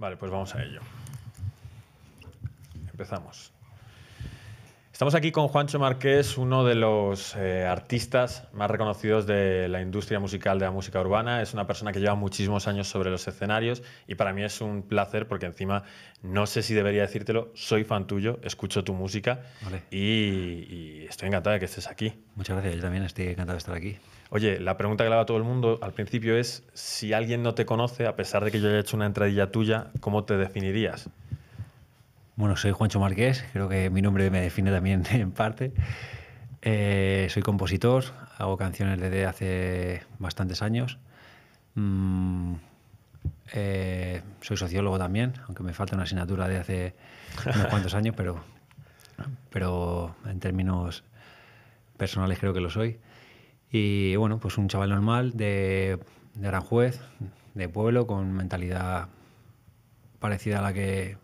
Vale, pues vamos a ello. Empezamos. Estamos aquí con Juancho Márquez, uno de los eh, artistas más reconocidos de la industria musical de la música urbana. Es una persona que lleva muchísimos años sobre los escenarios y para mí es un placer porque encima, no sé si debería decírtelo, soy fan tuyo, escucho tu música y, y, estoy encantado de que estés aquí. Muchas gracias, yo también estoy encantado de estar aquí. Oye, la pregunta que le hago a todo el mundo al principio es si alguien no te conoce, a pesar de que yo haya hecho una entradilla tuya, ¿cómo te definirías? Bueno, soy Juancho Marqués, creo que mi nombre me define también en parte. Eh, soy compositor, hago canciones desde hace bastantes años. Mm, eh, soy sociólogo también, aunque me falta una asignatura de hace unos cuantos años, pero, pero en términos personales creo que lo soy. Y bueno, pues un chaval normal de, gran juez, de pueblo, con mentalidad parecida a la que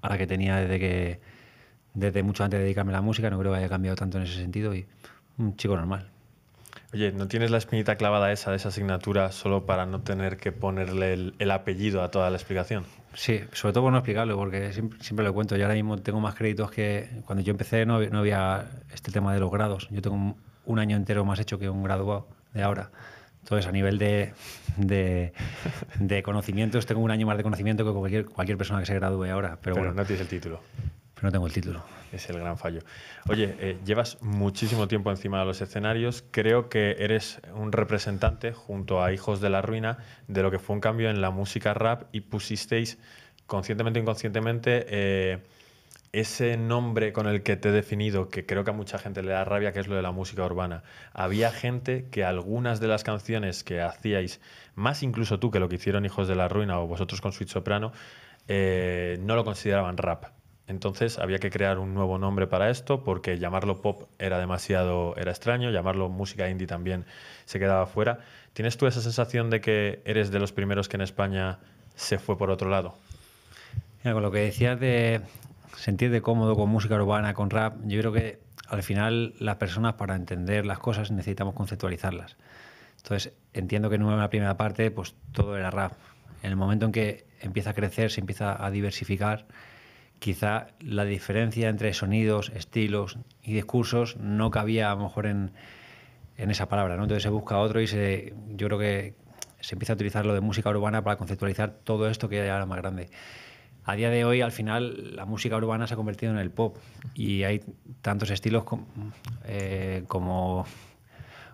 a la que tenía desde que desde mucho antes de dedicarme a la música, no creo que haya cambiado tanto en ese sentido y un chico normal. Oye, ¿no tienes la espinita clavada esa de esa asignatura solo para no tener que ponerle el, apellido a toda la explicación? Sí, sobre todo por no explicarlo, porque siempre, lo cuento. Yo ahora mismo tengo más créditos que cuando yo empecé no, no había este tema de los grados. Yo tengo un año entero más hecho que un graduado de ahora. Entonces, a nivel de, conocimientos, tengo un año más de conocimiento que cualquier, cualquier persona que se gradúe ahora. Pero, bueno, no tienes el título. Pero no tengo el título. Es el gran fallo. Oye, eh, llevas muchísimo tiempo encima de los escenarios. Creo que eres un representante, junto a Hijos de la Ruina, de lo que fue un cambio en la música rap y pusisteis, conscientemente o inconscientemente, eh, ese nombre con el que te he definido, que creo que a mucha gente le da rabia, que es lo de la música urbana. Había gente que algunas de las canciones que hacíais, más incluso tú que lo que hicieron Hijos de la Ruina o vosotros con Switch Soprano, eh, no lo consideraban rap. Entonces había que crear un nuevo nombre para esto porque llamarlo pop era demasiado era extraño, llamarlo música indie también se quedaba fuera. ¿Tienes tú esa sensación de que eres de los primeros que en España se fue por otro lado? con lo que decías de entiende cómodo con música urbana, con rap, yo creo que al final las personas para entender las cosas necesitamos conceptualizarlas. Entonces, entiendo que en una primera parte pues todo era rap. En el momento en que empieza a crecer, se empieza a diversificar, quizá la diferencia entre sonidos, estilos y discursos no cabía a lo mejor en, en esa palabra. ¿no? Entonces se busca otro y se, yo creo que se empieza a utilizar lo de música urbana para conceptualizar todo esto que ya era más grande a día de hoy, al final, la música urbana se ha convertido en el pop y hay tantos estilos eh, como,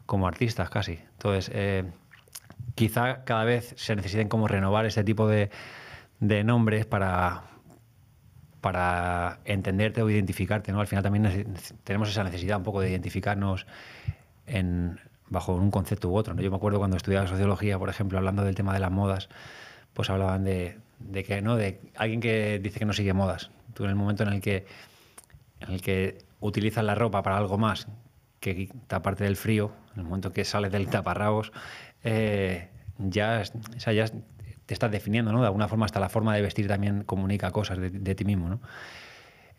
como artistas casi. Entonces, eh, quizá cada vez se necesiten como renovar este tipo de, nombres para, para entenderte o identificarte. ¿no? Al final también tenemos esa necesidad un poco de identificarnos bajo un concepto u otro. Yo me acuerdo cuando estudiaba sociología, por ejemplo, hablando del tema de las modas, pues hablaban de, de que no, de alguien que dice que no sigue modas. Tú en el momento en el que el que utilizas la ropa para algo más que taparte del frío, en el momento que sales del taparrabos, eh, ya, te estás definiendo, ¿no? De alguna forma hasta la forma de vestir también comunica cosas de, ti mismo, ¿no?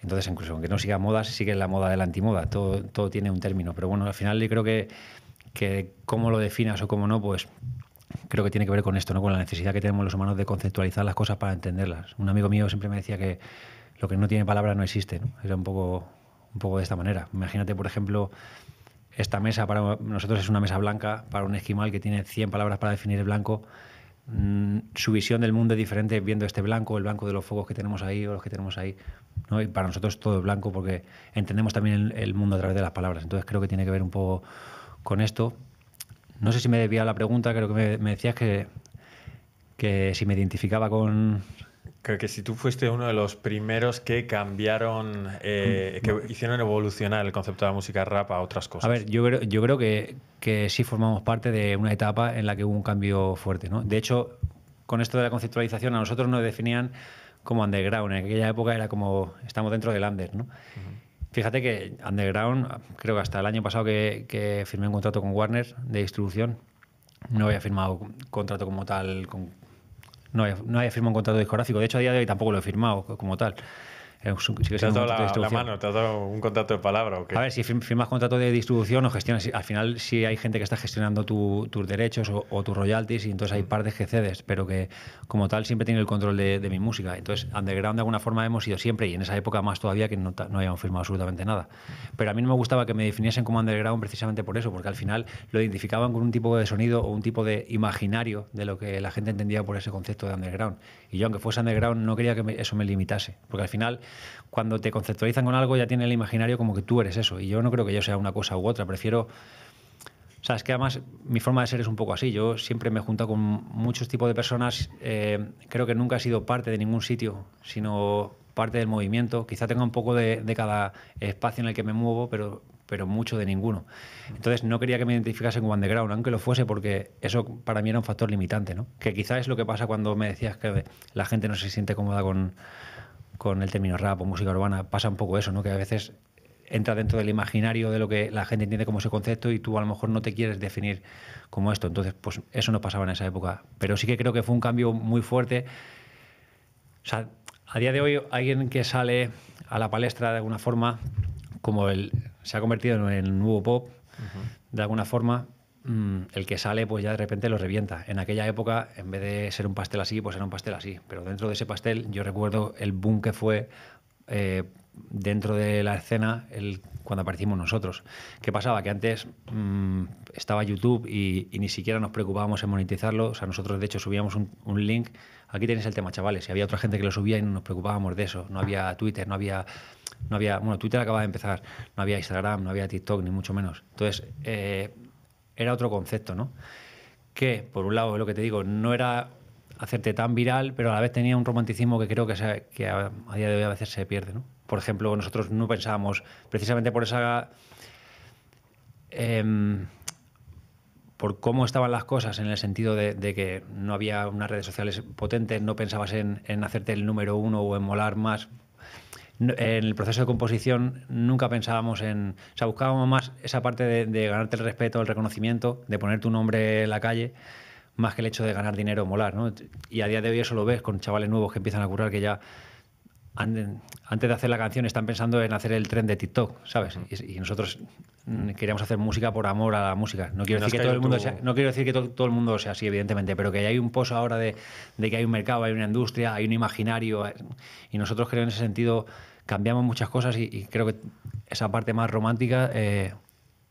Entonces, incluso aunque no siga modas, sigue la moda de la antimoda. Todo, tiene un término. Pero bueno, al final yo creo que, que cómo lo definas o cómo no, pues creo que tiene que ver con esto, ¿no? con la necesidad que tenemos los humanos de conceptualizar las cosas para entenderlas. Un amigo mío siempre me decía que lo que no tiene palabras no existe. Era un poco, un poco de esta manera. Imagínate, por ejemplo, esta mesa para nosotros es una mesa blanca, para un esquimal que tiene 100 palabras para definir el blanco. Mm, su visión del mundo es diferente viendo este blanco, el blanco de los fuegos que tenemos ahí o los que tenemos ahí. Y para nosotros todo es blanco porque entendemos también el mundo a través de las palabras. Entonces creo que tiene que ver un poco con esto no sé si me debía la pregunta, creo que me, decías que, que si me identificaba con, Creo que si tú fuiste uno de los primeros que cambiaron, eh, que mm. hicieron evolucionar el concepto de la música rap a otras cosas. A ver, yo creo, yo creo que, que, sí formamos parte de una etapa en la que hubo un cambio fuerte. ¿no? De hecho, con esto de la conceptualización, a nosotros nos definían como underground. En aquella época era como estamos dentro del under. ¿no? Fíjate que Underground, creo que hasta el año pasado que, firmé un contrato con Warner de distribución, no había firmado contrato como tal, no, no había firmado un contrato discográfico. De hecho, a día de hoy tampoco lo he firmado como tal. Eh, te ha dado la, mano, te ha dado un contrato de palabra. A ver, si firmas contrato de distribución o gestionas, al final sí hay gente que está gestionando tus derechos o, tus royalties y entonces hay mm. partes que cedes, pero que como tal siempre tiene el control de, mi música. Entonces, underground de alguna forma hemos sido siempre y en esa época más todavía que no, no habíamos firmado absolutamente nada. Pero a mí no me gustaba que me definiesen como underground precisamente por eso, porque al final lo identificaban con un tipo de sonido o un tipo de imaginario de lo que la gente entendía por ese concepto de underground. Y yo, aunque fuese underground, no quería que eso me limitase, porque al final cuando te conceptualizan con algo ya tienen el imaginario como que tú eres eso. Y yo no creo que yo sea una cosa u otra, prefiero... sabes que además mi forma de ser es un poco así. Yo siempre me he juntado con muchos tipos de personas. Eh, creo que nunca he sido parte de ningún sitio, sino parte del movimiento. Quizá tenga un poco de, cada espacio en el que me muevo, pero, pero mucho de ninguno. Entonces no quería que me identificasen como underground, aunque lo fuese, porque eso para mí era un factor limitante, ¿no? Que quizá es lo que pasa cuando me decías que la gente no se siente cómoda con, con el término rap o música urbana pasa un poco eso, ¿no? Que a veces entra dentro del imaginario de lo que la gente entiende como ese concepto y tú a lo mejor no te quieres definir como esto. Entonces, pues eso no pasaba en esa época. Pero sí que creo que fue un cambio muy fuerte. O sea, a día de hoy alguien que sale a la palestra de alguna forma, como el, se ha convertido en el nuevo pop, de alguna forma, Mm, el que sale pues ya de repente lo revienta. En aquella época, en vez de ser un pastel así, pues era un pastel así. Pero dentro de ese pastel yo recuerdo el boom que fue eh, dentro de la escena el, cuando aparecimos nosotros. ¿Qué pasaba? Que antes mm, estaba YouTube y, ni siquiera nos preocupábamos en monetizarlo. O sea, nosotros de hecho subíamos un, link. Aquí tenéis el tema, chavales. Y había otra gente que lo subía y no nos preocupábamos de eso. No había Twitter, no había. No había bueno, Twitter acaba de empezar. No había Instagram, no había TikTok, ni mucho menos. Entonces, eh, era otro concepto, ¿no? Que, por un lado, lo que te digo, no era hacerte tan viral, pero a la vez tenía un romanticismo que creo que, a, día de hoy a veces se pierde. ¿no? Por ejemplo, nosotros no pensábamos, precisamente por esa. Em, por cómo estaban las cosas, en el sentido de, que no había unas redes sociales potentes, no pensabas en hacerte el número uno o en molar más en el proceso de composición nunca pensábamos en. O sea, buscábamos más esa parte de, ganarte el respeto, el reconocimiento, de poner tu nombre en la calle, más que el hecho de ganar dinero o molar, ¿no? Y a día de hoy eso lo ves con chavales nuevos que empiezan a currar que ya antes de hacer la canción están pensando en hacer el tren de TikTok, ¿sabes? Y, nosotros mm, queríamos hacer música por amor a la música. No quiero, decir que, todo el mundo sea, que el mundo sea así, evidentemente, pero que hay un pozo ahora de, que hay un mercado, hay una industria, hay un imaginario. Eh, y nosotros creo en ese sentido cambiamos muchas cosas y, creo que esa parte más romántica eh,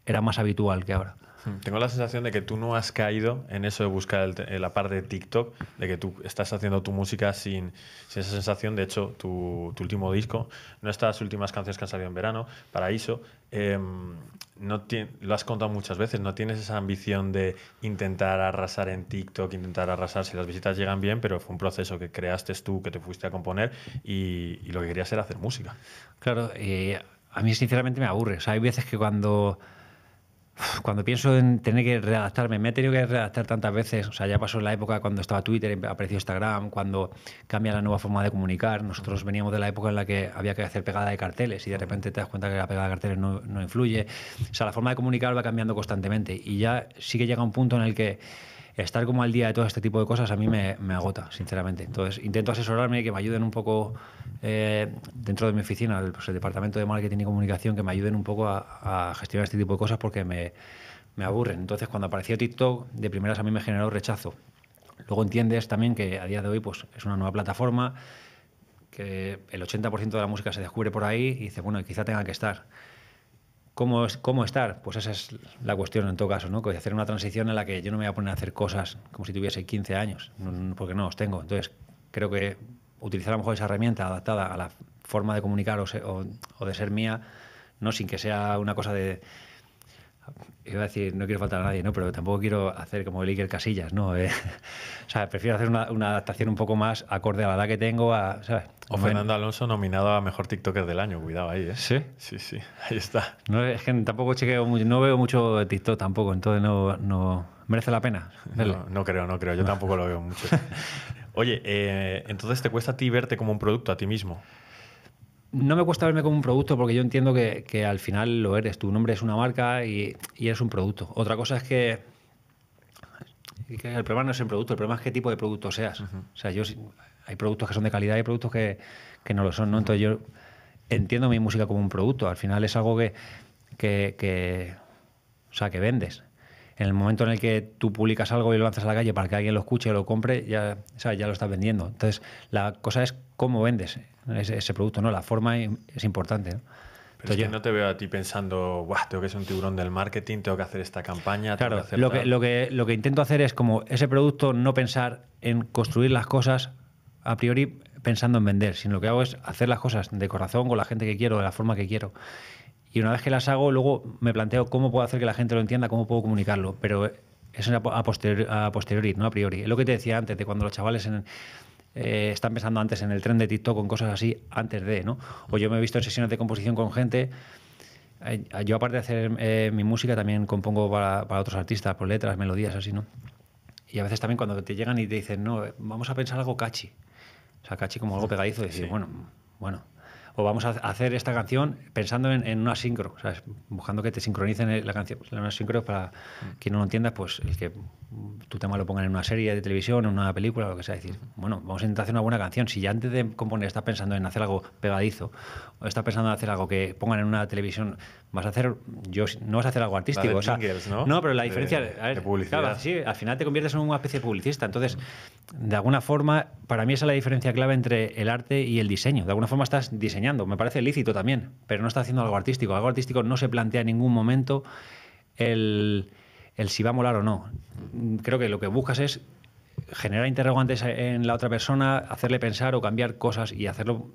era más habitual que ahora. Hmm. Tengo la sensación de que tú no has caído en eso de buscar la parte de TikTok, de que tú estás haciendo tu música sin, esa sensación. De hecho, tu, último disco, no estas últimas canciones que han salido en verano, Paraíso, em, no lo has contado muchas veces, no tienes esa ambición de intentar arrasar en TikTok, intentar arrasar si las visitas llegan bien, pero fue un proceso que creaste tú, que te fuiste a componer y, lo que querías era hacer música. Claro, eh, a mí sinceramente me aburre. hay veces que cuando cuando pienso en tener que redactarme, me he tenido que redactar tantas veces, o sea, ya pasó la época cuando estaba Twitter, apareció Instagram, cuando cambia la nueva forma de comunicar, nosotros veníamos de la época en la que había que hacer pegada de carteles y de repente te das cuenta que la pegada de carteles no, no influye, o sea, la forma de comunicar va cambiando constantemente y ya sí que llega un punto en el que estar como al día de todo este tipo de cosas a mí me, agota, sinceramente. Entonces, intento asesorarme, que me ayuden un poco eh, dentro de mi oficina, pues, el, departamento de marketing y comunicación, que me ayuden un poco a, gestionar este tipo de cosas porque me, me aburren. Entonces, cuando apareció TikTok, de primeras a mí me generó rechazo. Luego entiendes también que a día de hoy pues, es una nueva plataforma, que el 80% de la música se descubre por ahí y dices, bueno, quizá tenga que estar. ¿Cómo, ¿Cómo estar? Pues esa es la cuestión en todo caso, ¿no? hacer una transición en la que yo no me voy a poner a hacer cosas como si tuviese 15 años, porque no los tengo. Entonces, creo que utilizar a lo mejor esa herramienta adaptada a la forma de comunicar o de ser mía, no sin que sea una cosa de iba a decir, no quiero faltar a nadie, ¿no? Pero tampoco quiero hacer como el Iker Casillas, ¿no? Eh, o sea, prefiero hacer una, adaptación un poco más acorde a la edad que tengo. O Fernando Alonso nominado a mejor TikToker del año, cuidado ahí, ¿eh? Sí. Sí, sí, ahí está. No, es que tampoco chequeo no veo mucho TikTok tampoco, entonces no, no merece la pena. No, creo, no creo, yo tampoco lo veo mucho. Oye, eh, entonces te cuesta a ti verte como un producto a ti mismo no me cuesta verme como un producto porque yo entiendo que, al final lo eres. Tu nombre es una marca y, eres un producto. Otra cosa es que, el problema no es el producto, el problema es qué tipo de producto seas. O sea, yo hay productos que son de calidad y hay productos que, no lo son. ¿no? Entonces yo entiendo mi música como un producto. Al final es algo que, que, o sea, que vendes en el momento en el que tú publicas algo y lo lanzas a la calle para que alguien lo escuche o lo compre, ya, ¿sabes? ya lo estás vendiendo. Entonces, la cosa es cómo vendes ese, producto, ¿no? La forma es importante. ¿no? Pero Entonces, yo... no te veo a ti pensando, guau, tengo que ser un tiburón del marketing, tengo que hacer esta campaña. Claro, lo, que, lo, que, lo que intento hacer es como ese producto, no pensar en construir las cosas a priori pensando en vender, sino lo que hago es hacer las cosas de corazón con la gente que quiero, de la forma que quiero. Y una vez que las hago, luego me planteo cómo puedo hacer que la gente lo entienda, cómo puedo comunicarlo. Pero es a, posteriori, a posteriori no a priori. Es lo que te decía antes, de cuando los chavales eh, están pensando antes en el tren de TikTok, con cosas así, antes de, ¿no? O yo me he visto en sesiones de composición con gente. Eh, yo, aparte de hacer eh, mi música, también compongo para, otros artistas, por letras, melodías, así, ¿no? Y a veces también cuando te llegan y te dicen, no, vamos a pensar algo catchy. O sea, catchy como algo pegadizo, decir, bueno, bueno, o vamos a hacer esta canción pensando en, en una sincro, buscando que te sincronicen eh, la canción, una sincro para mm. quien no lo entienda, pues el que tu tema lo pongan en una serie de televisión, en una película, lo que sea. Decir, bueno, vamos a intentar hacer una buena canción. Si ya antes de componer estás pensando en hacer algo pegadizo, o estás pensando en hacer algo que pongan en una televisión, vas a hacer, yo, no vas a hacer algo artístico. ¿no? pero la diferencia, al final te conviertes en una especie de publicista. Entonces, de alguna forma, para mí esa es la diferencia clave entre el arte y el diseño. De alguna forma estás diseñando, me parece lícito también, pero no estás haciendo algo artístico. Algo artístico no se plantea en ningún momento el el si va a molar o no. Creo que lo que buscas es generar interrogantes en la otra persona, hacerle pensar o cambiar cosas y hacerlo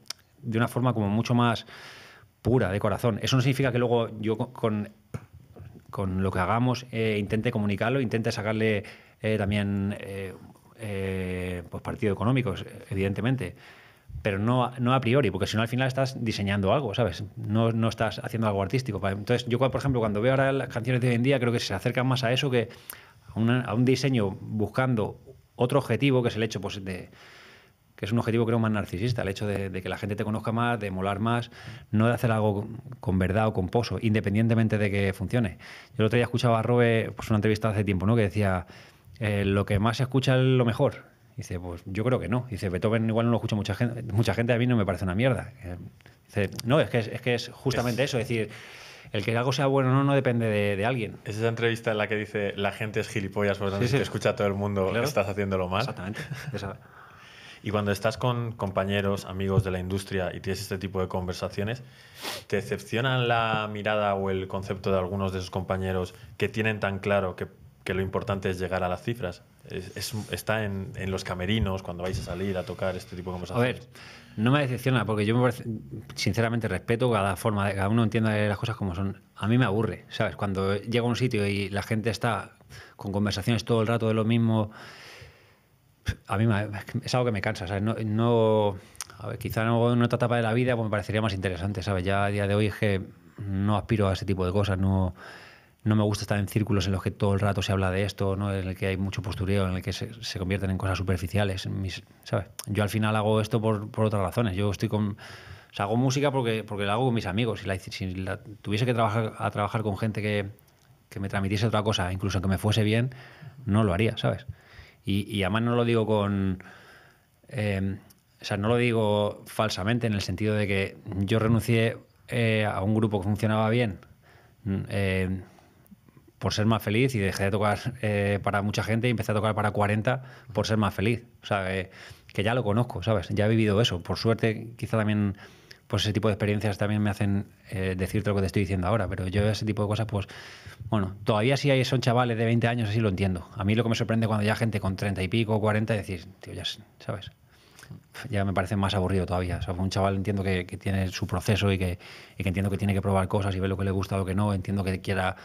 de una forma como mucho más pura, de corazón. Eso no significa que luego yo con, con lo que hagamos eh, intente comunicarlo, intente sacarle eh, también eh, pues, partido económico, evidentemente pero no, no a priori, porque si no al final estás diseñando algo, ¿sabes? No, estás haciendo algo artístico. Entonces, yo, por ejemplo, cuando veo ahora las canciones de hoy en día, creo que se acercan más a eso que a, un diseño buscando otro objetivo, que es el hecho pues, de, que es un objetivo creo más narcisista, el hecho de, que la gente te conozca más, de molar más, no de hacer algo con, verdad o con poso, independientemente de que funcione. Yo el otro día escuchaba a Robe pues, una entrevista hace tiempo, ¿no? que decía, eh, lo que más se escucha es lo mejor. Dice, pues yo creo que no. Dice, Beethoven igual no lo escucha mucha gente, mucha gente a mí no me parece una mierda. Eh, dice, no, es que es, que es justamente eso, es decir, el que algo sea bueno o no, no depende de, alguien. Es esa entrevista en la que dice, la gente es gilipollas, por lo tanto, escucha todo el mundo, estás haciéndolo mal. Exactamente. Y cuando estás con compañeros, amigos de la industria y tienes este tipo de conversaciones, ¿te decepcionan la mirada o el concepto de algunos de esos compañeros que tienen tan claro que que lo importante es llegar a las cifras. está en, en, los camerinos, cuando vais a salir a tocar este tipo de cosas. A ver, no me decepciona, porque yo sinceramente respeto cada forma, de, cada uno entiende las cosas como son. A mí me aburre, ¿sabes? Cuando llego a un sitio y la gente está con conversaciones todo el rato de lo mismo, a mí es algo que me cansa, ¿sabes? No, a ver, quizá en otra etapa de la vida pues, me parecería más interesante, ¿sabes? Ya a día de hoy es que no aspiro a ese tipo de cosas, no no me gusta estar en círculos en los que todo el rato se habla de esto, ¿no? en el que hay mucho postureo, en el que se, convierten en cosas superficiales. ¿sabes? Yo al final hago esto por, por otras razones. Yo estoy con. hago música porque, porque la hago con mis amigos. Si, la, tuviese que trabajar, a trabajar con gente que, me transmitiese otra cosa, incluso que me fuese bien, no lo haría, ¿sabes? Y, además no lo digo con. Em, o sea, no lo digo falsamente en el sentido de que yo renuncié eh, a un grupo que funcionaba bien. Mm, em, por ser más feliz y dejé de tocar eh, para mucha gente y empecé a tocar para 40 por ser más feliz. O sea, que, ya lo conozco, ¿sabes? Ya he vivido eso. Por suerte, quizá también pues ese tipo de experiencias también me hacen eh, decirte lo que te estoy diciendo ahora, pero yo ese tipo de cosas, pues, bueno, todavía si hay, son chavales de 20 años, así lo entiendo. A mí lo que me sorprende cuando ya gente con 30 y pico, 40, decir, tío, ya, ¿sabes? Ya me parece más aburrido todavía. O sea, un chaval entiendo que, tiene su proceso y que, y que, entiendo que tiene que probar cosas y ver lo que le gusta, o lo que no, entiendo que quiera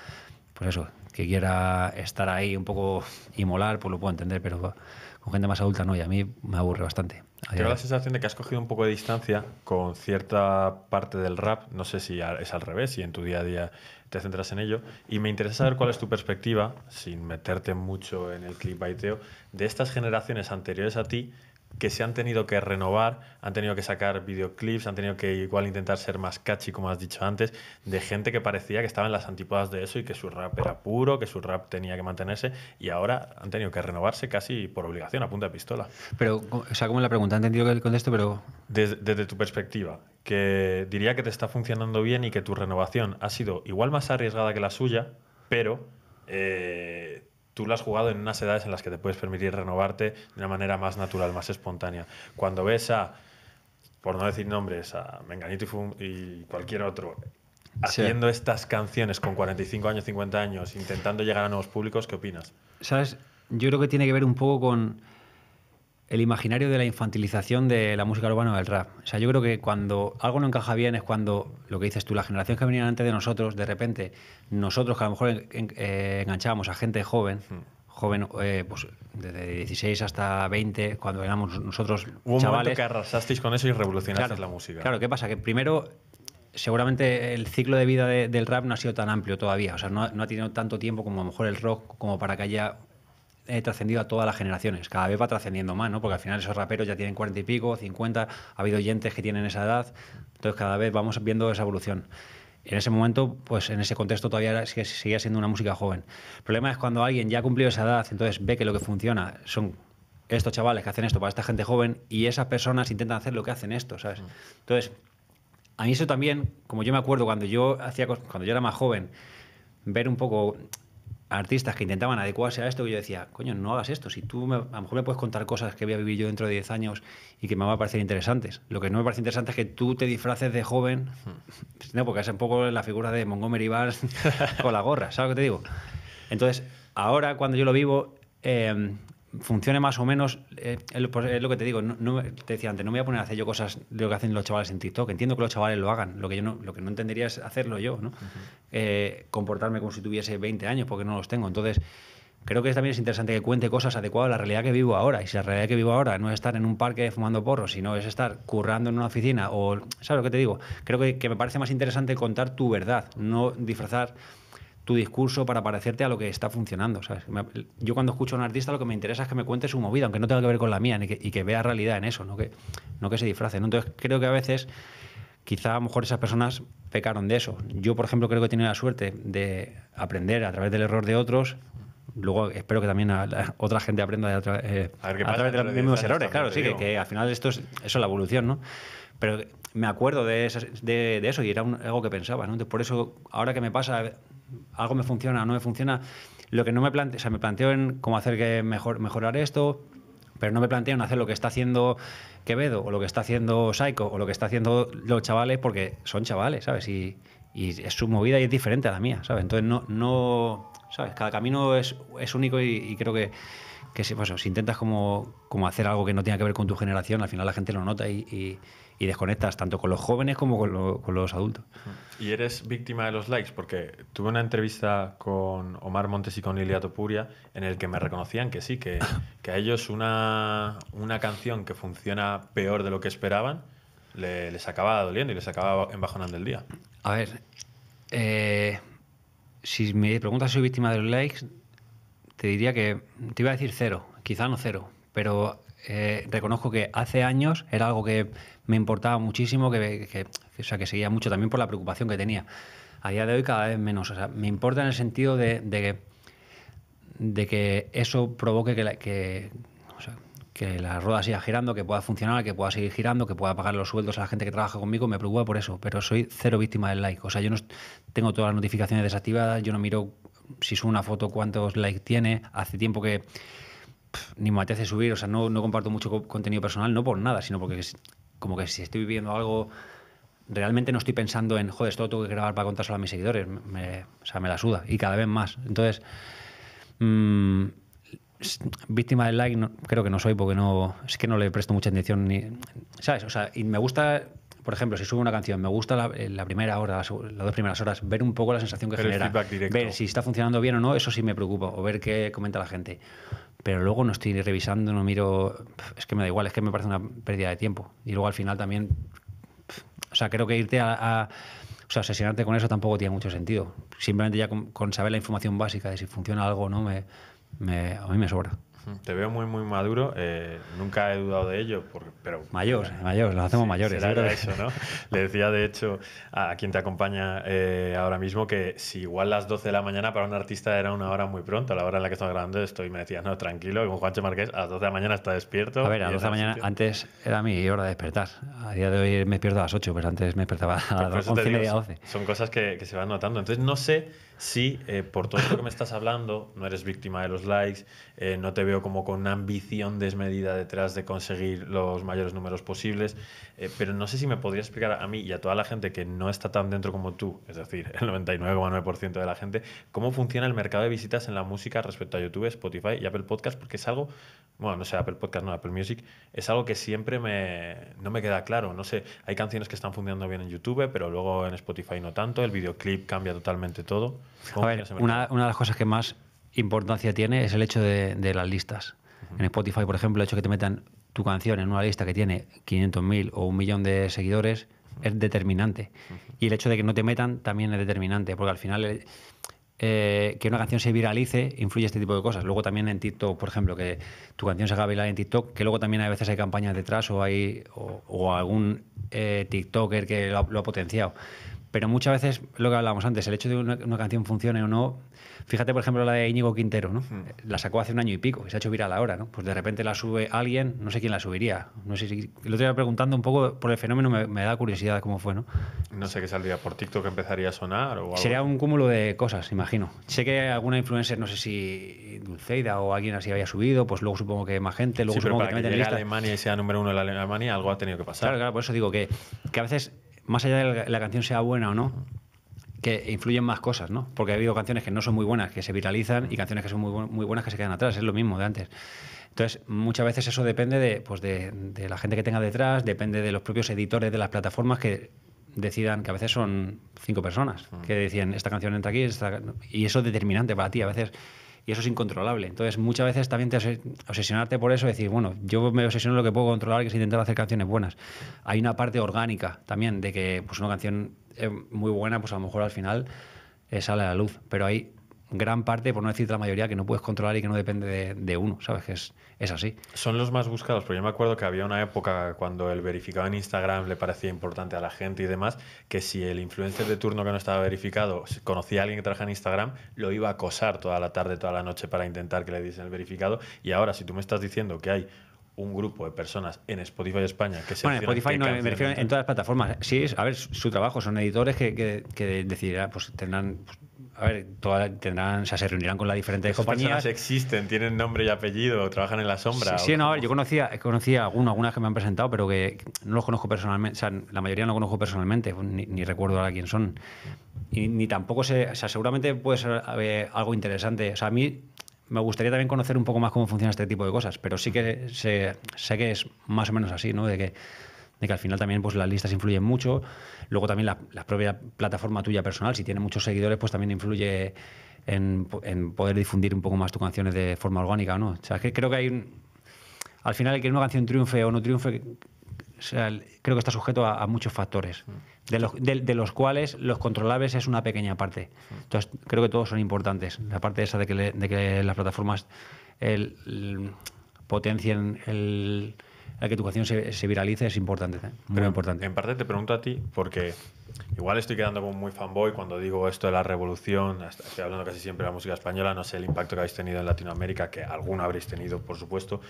pues eso, que quiera estar ahí un poco y molar, pues lo puedo entender, pero con gente más adulta no, y a mí me aburre bastante. Tengo la sensación de que has cogido un poco de distancia con cierta parte del rap, no sé si es al revés, si en tu día a día te centras en ello, y me interesa saber cuál es tu perspectiva, sin meterte mucho en el clip baiteo, de estas generaciones anteriores a ti que se han tenido que renovar, han tenido que sacar videoclips, han tenido que igual intentar ser más catchy, como has dicho antes, de gente que parecía que estaba en las antípodas de eso y que su rap era puro, que su rap tenía que mantenerse, y ahora han tenido que renovarse casi por obligación, a punta de pistola. Pero, o sea, como la pregunta, he entendido que el contexto, pero... Desde, desde tu perspectiva, que diría que te está funcionando bien y que tu renovación ha sido igual más arriesgada que la suya, pero... Eh, tú lo has jugado en unas edades en las que te puedes permitir renovarte de una manera más natural, más espontánea. Cuando ves a, por no decir nombres, a Menganito y, cualquier otro haciendo estas canciones con 45 años, 50 años, intentando llegar a nuevos públicos, ¿qué opinas? ¿Sabes? Yo creo que tiene que ver un poco con el imaginario de la infantilización de la música urbana o del rap. O sea, yo creo que cuando algo no encaja bien es cuando, lo que dices tú, la generación que venían antes de nosotros, de repente, nosotros que a lo mejor eh, enganchábamos a gente joven, hmm. joven, eh, pues desde 16 hasta 20, cuando éramos nosotros Hubo chavales. que arrasasteis con eso y revolucionasteis la música. Claro, ¿qué pasa? Que primero seguramente el ciclo de vida del rap no ha sido tan amplio todavía. O sea, no, no, ha tenido tanto tiempo como a lo mejor el rock, como para que haya eh, trascendido a todas las generaciones. Cada vez va trascendiendo más, ¿no? Porque al final esos raperos ya tienen cuarenta y pico, cincuenta, ha habido oyentes que tienen esa edad. Entonces cada vez vamos viendo esa evolución. En ese momento, pues en ese contexto todavía seguía siendo una música joven. El problema es cuando alguien ya ha cumplido esa edad, entonces ve que lo que funciona son estos chavales que hacen esto para esta gente joven y esas personas intentan hacer lo que hacen esto, ¿sabes? Mm. Entonces, a mí eso también, como yo me acuerdo cuando yo hacía cuando yo era más joven, ver un poco artistas que intentaban adecuarse a esto, que yo decía, coño, no hagas esto. Si tú a lo mejor me puedes contar cosas que voy a vivir yo dentro de 10 años y que me van a parecer interesantes. Lo que no me parece interesante es que tú te disfraces de joven, hmm. no, porque es un poco la figura de Montgomery Valls con la gorra, ¿sabes lo que te digo? Entonces, ahora cuando yo lo vivo, em, funcione más o menos, eh, es lo que te digo, no, te decía antes, no me voy a poner a hacer yo cosas de lo que hacen los chavales en TikTok, entiendo que los chavales lo hagan, lo que yo no, lo que no entendería es hacerlo yo, eh, comportarme como si tuviese 20 años, porque no los tengo, entonces creo que también es interesante que cuente cosas adecuadas a la realidad que vivo ahora. Y si la realidad que vivo ahora no es estar en un parque fumando porros, sino es estar currando en una oficina o, ¿sabes lo que te digo? Creo que, que me parece más interesante contar tu verdad, no disfrazar tu discurso para parecerte a lo que está funcionando. Yo cuando escucho a un artista lo que me interesa es que me cuente su movida, aunque no tenga que ver con la mía, y que vea realidad en eso, no que, no que se disfrace. Entonces creo que a veces quizá a lo mejor esas personas pecaron de eso. Yo, por ejemplo, creo que he tenido la suerte de aprender a través del error de otros. Luego espero que también otra gente aprenda eh, a, ver través de los mismos este errores, claro, sí, que, al final esto es, eso es la evolución, ¿no? Pero me acuerdo de, eso y era algo que pensaba, ¿no? Entonces, por eso, ahora que me pasa, algo me funciona o no me funciona, lo que no me planteo, o sea, me planteo en cómo hacer que mejor, mejorar esto, pero no me planteo en hacer lo que está haciendo Quevedo o lo que está haciendo Psycho o lo que está haciendo los chavales porque son chavales, ¿sabes? Y, es su movida y es diferente a la mía, ¿sabes? Entonces no, no ¿sabes? Cada camino es, es único y, creo que, que si, intentas como, como hacer algo que no tenga que ver con tu generación, al final la gente lo nota y y desconectas tanto con los jóvenes como con, los adultos. Y eres víctima de los likes porque tuve una entrevista con Omar Montes y con Lilia Topuria en el que me reconocían que sí, que, a ellos una, canción que funciona peor de lo que esperaban les acababa doliendo y les acababa embajonando el día. A ver, eh, si me preguntas si soy víctima de los likes, te diría que te iba a decir cero, quizá no cero, pero eh, reconozco que hace años era algo que me importaba muchísimo, que, o sea, que seguía mucho también por la preocupación que tenía. A día de hoy cada vez menos. O sea, me importa en el sentido de, de, que, de que eso provoque que, la, que, que la rueda siga girando, que pueda funcionar, que pueda seguir girando, que pueda pagar los sueldos a la gente que trabaja conmigo, me preocupa por eso, pero soy cero víctima del like. O sea, yo no tengo todas las notificaciones desactivadas, yo no miro si subo una foto cuántos likes tiene, hace tiempo que ni me hace subir, o sea, no, comparto mucho contenido personal, no por nada, sino porque como que si estoy viviendo algo, realmente no estoy pensando en, joder, esto tengo que grabar para contar solo a mis seguidores, o sea, me la suda, y cada vez más. Entonces, mm, víctima del like creo que no soy porque no es que no le presto mucha atención ni sabes o sea y me gusta por ejemplo, si subo una canción, me gusta la, eh, primera hora, las, dos primeras horas, ver un poco la sensación que genera. Ver si está funcionando bien o no, eso sí me preocupa, o ver qué comenta la gente pero luego no estoy revisando, no miro, es que me da igual, es que me parece una pérdida de tiempo. Y luego al final también, o sea, creo que irte a, o sea, obsesionarte con eso tampoco tiene mucho sentido. Simplemente ya con, saber la información básica de si funciona algo o no, me, a mí me sobra. Te veo muy, muy maduro. Eh, nunca he dudado de ello. pero, mayor, mayor, los hacemos mayores. eso, ¿no? Le decía, de hecho, a quien te acompaña eh, ahora mismo que si igual las 12 de la mañana para un artista era una hora muy pronto, la hora en la que estaba grabando estoy, me decías, no, tranquilo, con Juancho Marqués a las 12 de la mañana está despierto. A ver, a las 12 de la mañana, antes era mi hora de despertar. A día de hoy me despierto a las 8, pero antes me despertaba a las 11 Son cosas que, que, se van notando. Entonces, no sé si eh, por todo lo que me estás hablando, no eres víctima de los likes, no te veo como con una ambición desmedida detrás de conseguir los mayores números posibles, eh, pero no sé si me podría explicar a mí y a toda la gente que no está tan dentro como tú, es decir, el 99,9% de la gente, cómo funciona el mercado de visitas en la música respecto a YouTube, Spotify y Apple Podcast, porque es algo, bueno, no sé, Apple Podcast, no, Apple Music, es algo que siempre me, no me queda claro, no sé, hay canciones que están funcionando bien en YouTube, pero luego en Spotify no tanto, el videoclip cambia totalmente todo. A ver, una, una de las cosas que más importancia tiene es el hecho de, las listas. En Spotify, por ejemplo, el hecho de que te metan tu canción en una lista que tiene 500.000 o un millón de seguidores es determinante. Y el hecho de que no te metan también es determinante, porque al final eh, eh, que una canción se viralice influye este tipo de cosas. Luego también en TikTok, por ejemplo, que tu canción se haga viral en TikTok, que luego también a veces hay campañas detrás o hay o, algún eh, TikToker que lo ha, potenciado pero muchas veces lo que hablábamos antes, el hecho de que una, canción funcione o no Fíjate, por ejemplo, la de Íñigo Quintero, ¿no? Mm. La sacó hace un año y pico y se ha hecho viral ahora, ¿no? Pues de repente la sube alguien, no sé quién la subiría. No sé si. Lo estoy preguntando un poco por el fenómeno, me, da curiosidad cómo fue, ¿no? No sé qué saldría por TikTok, empezaría a sonar o algo. Sería un cúmulo de cosas, imagino. Sé que alguna influencer, no sé si Dulceida o alguien así había subido, pues luego supongo que más gente, luego supongo que, que, Alemania y sea número uno de la Alemania, algo ha tenido que pasar. Claro, claro, por eso digo que, que a veces, más allá de la canción sea buena o no, que influyen más cosas, ¿no? Porque ha habido canciones que no son muy buenas, que se viralizan, y canciones que son muy, muy buenas que se quedan atrás, es lo mismo de antes. Entonces, muchas veces eso depende pues, de, la gente que tenga detrás, depende de los propios editores de las plataformas que decidan, que a veces son cinco personas, mm. que decían, esta canción entra aquí, y eso es determinante para ti. A veces y eso es incontrolable. Entonces, muchas veces también te obsesionarte por eso, decir, bueno, yo me obsesiono en lo que puedo controlar, que es intentar hacer canciones buenas. Hay una parte orgánica también de que pues una canción eh, muy buena, pues a lo mejor al final eh, sale a la luz, pero hay gran parte, por no decir la mayoría, que no puedes controlar y que no depende de, uno, ¿sabes? Que es, es, así. Son los más buscados, pero yo me acuerdo que había una época cuando el verificado en Instagram le parecía importante a la gente y demás, que si el influencer de turno que no estaba verificado conocía a alguien que trabaja en Instagram, lo iba a acosar toda la tarde, toda la noche para intentar que le diesen el verificado. Y ahora, si tú me estás diciendo que hay un grupo de personas en Spotify España que se Bueno, Spotify no, me refiero en, todas las plataformas. Sí, a ver, su trabajo son editores que, que, decidirán, pues tendrán. Pues, a ver, tendrán, se reunirán con las diferentes compañías. Personas existen, tienen nombre y apellido, trabajan en la sombra. Sí, no, a ver, yo conocía, conocía algunas que me han presentado, pero que no los conozco personalmente, o sea, la mayoría no los conozco personalmente, pues, ni, recuerdo ahora quién son. Y ni tampoco sé, o sea, seguramente puede ser eh, algo interesante. O sea, a mí me gustaría también conocer un poco más cómo funciona este tipo de cosas, pero sí que sé, que es más o menos así, ¿no? De que, de que al final también pues, las listas influyen mucho. Luego también la, propia plataforma tuya personal, si tiene muchos seguidores, pues también influye en, poder difundir un poco más tus canciones de forma orgánica, ¿no? O sea, creo que hay... Al final, el que una canción triunfe o no triunfe, creo que está sujeto a muchos factores. Mm de los, los, cuales los controlables es una pequeña parte. Entonces, creo que todos son importantes. La parte esa de que, de que las plataformas el, potencien el, que tu canción se, viralice es importante, ¿eh? importante. En parte te pregunto a ti, porque igual estoy quedando como muy fanboy cuando digo esto de la revolución, estoy hablando casi siempre de la música española, no sé el impacto que habéis tenido en Latinoamérica, que alguno habréis tenido, por supuesto.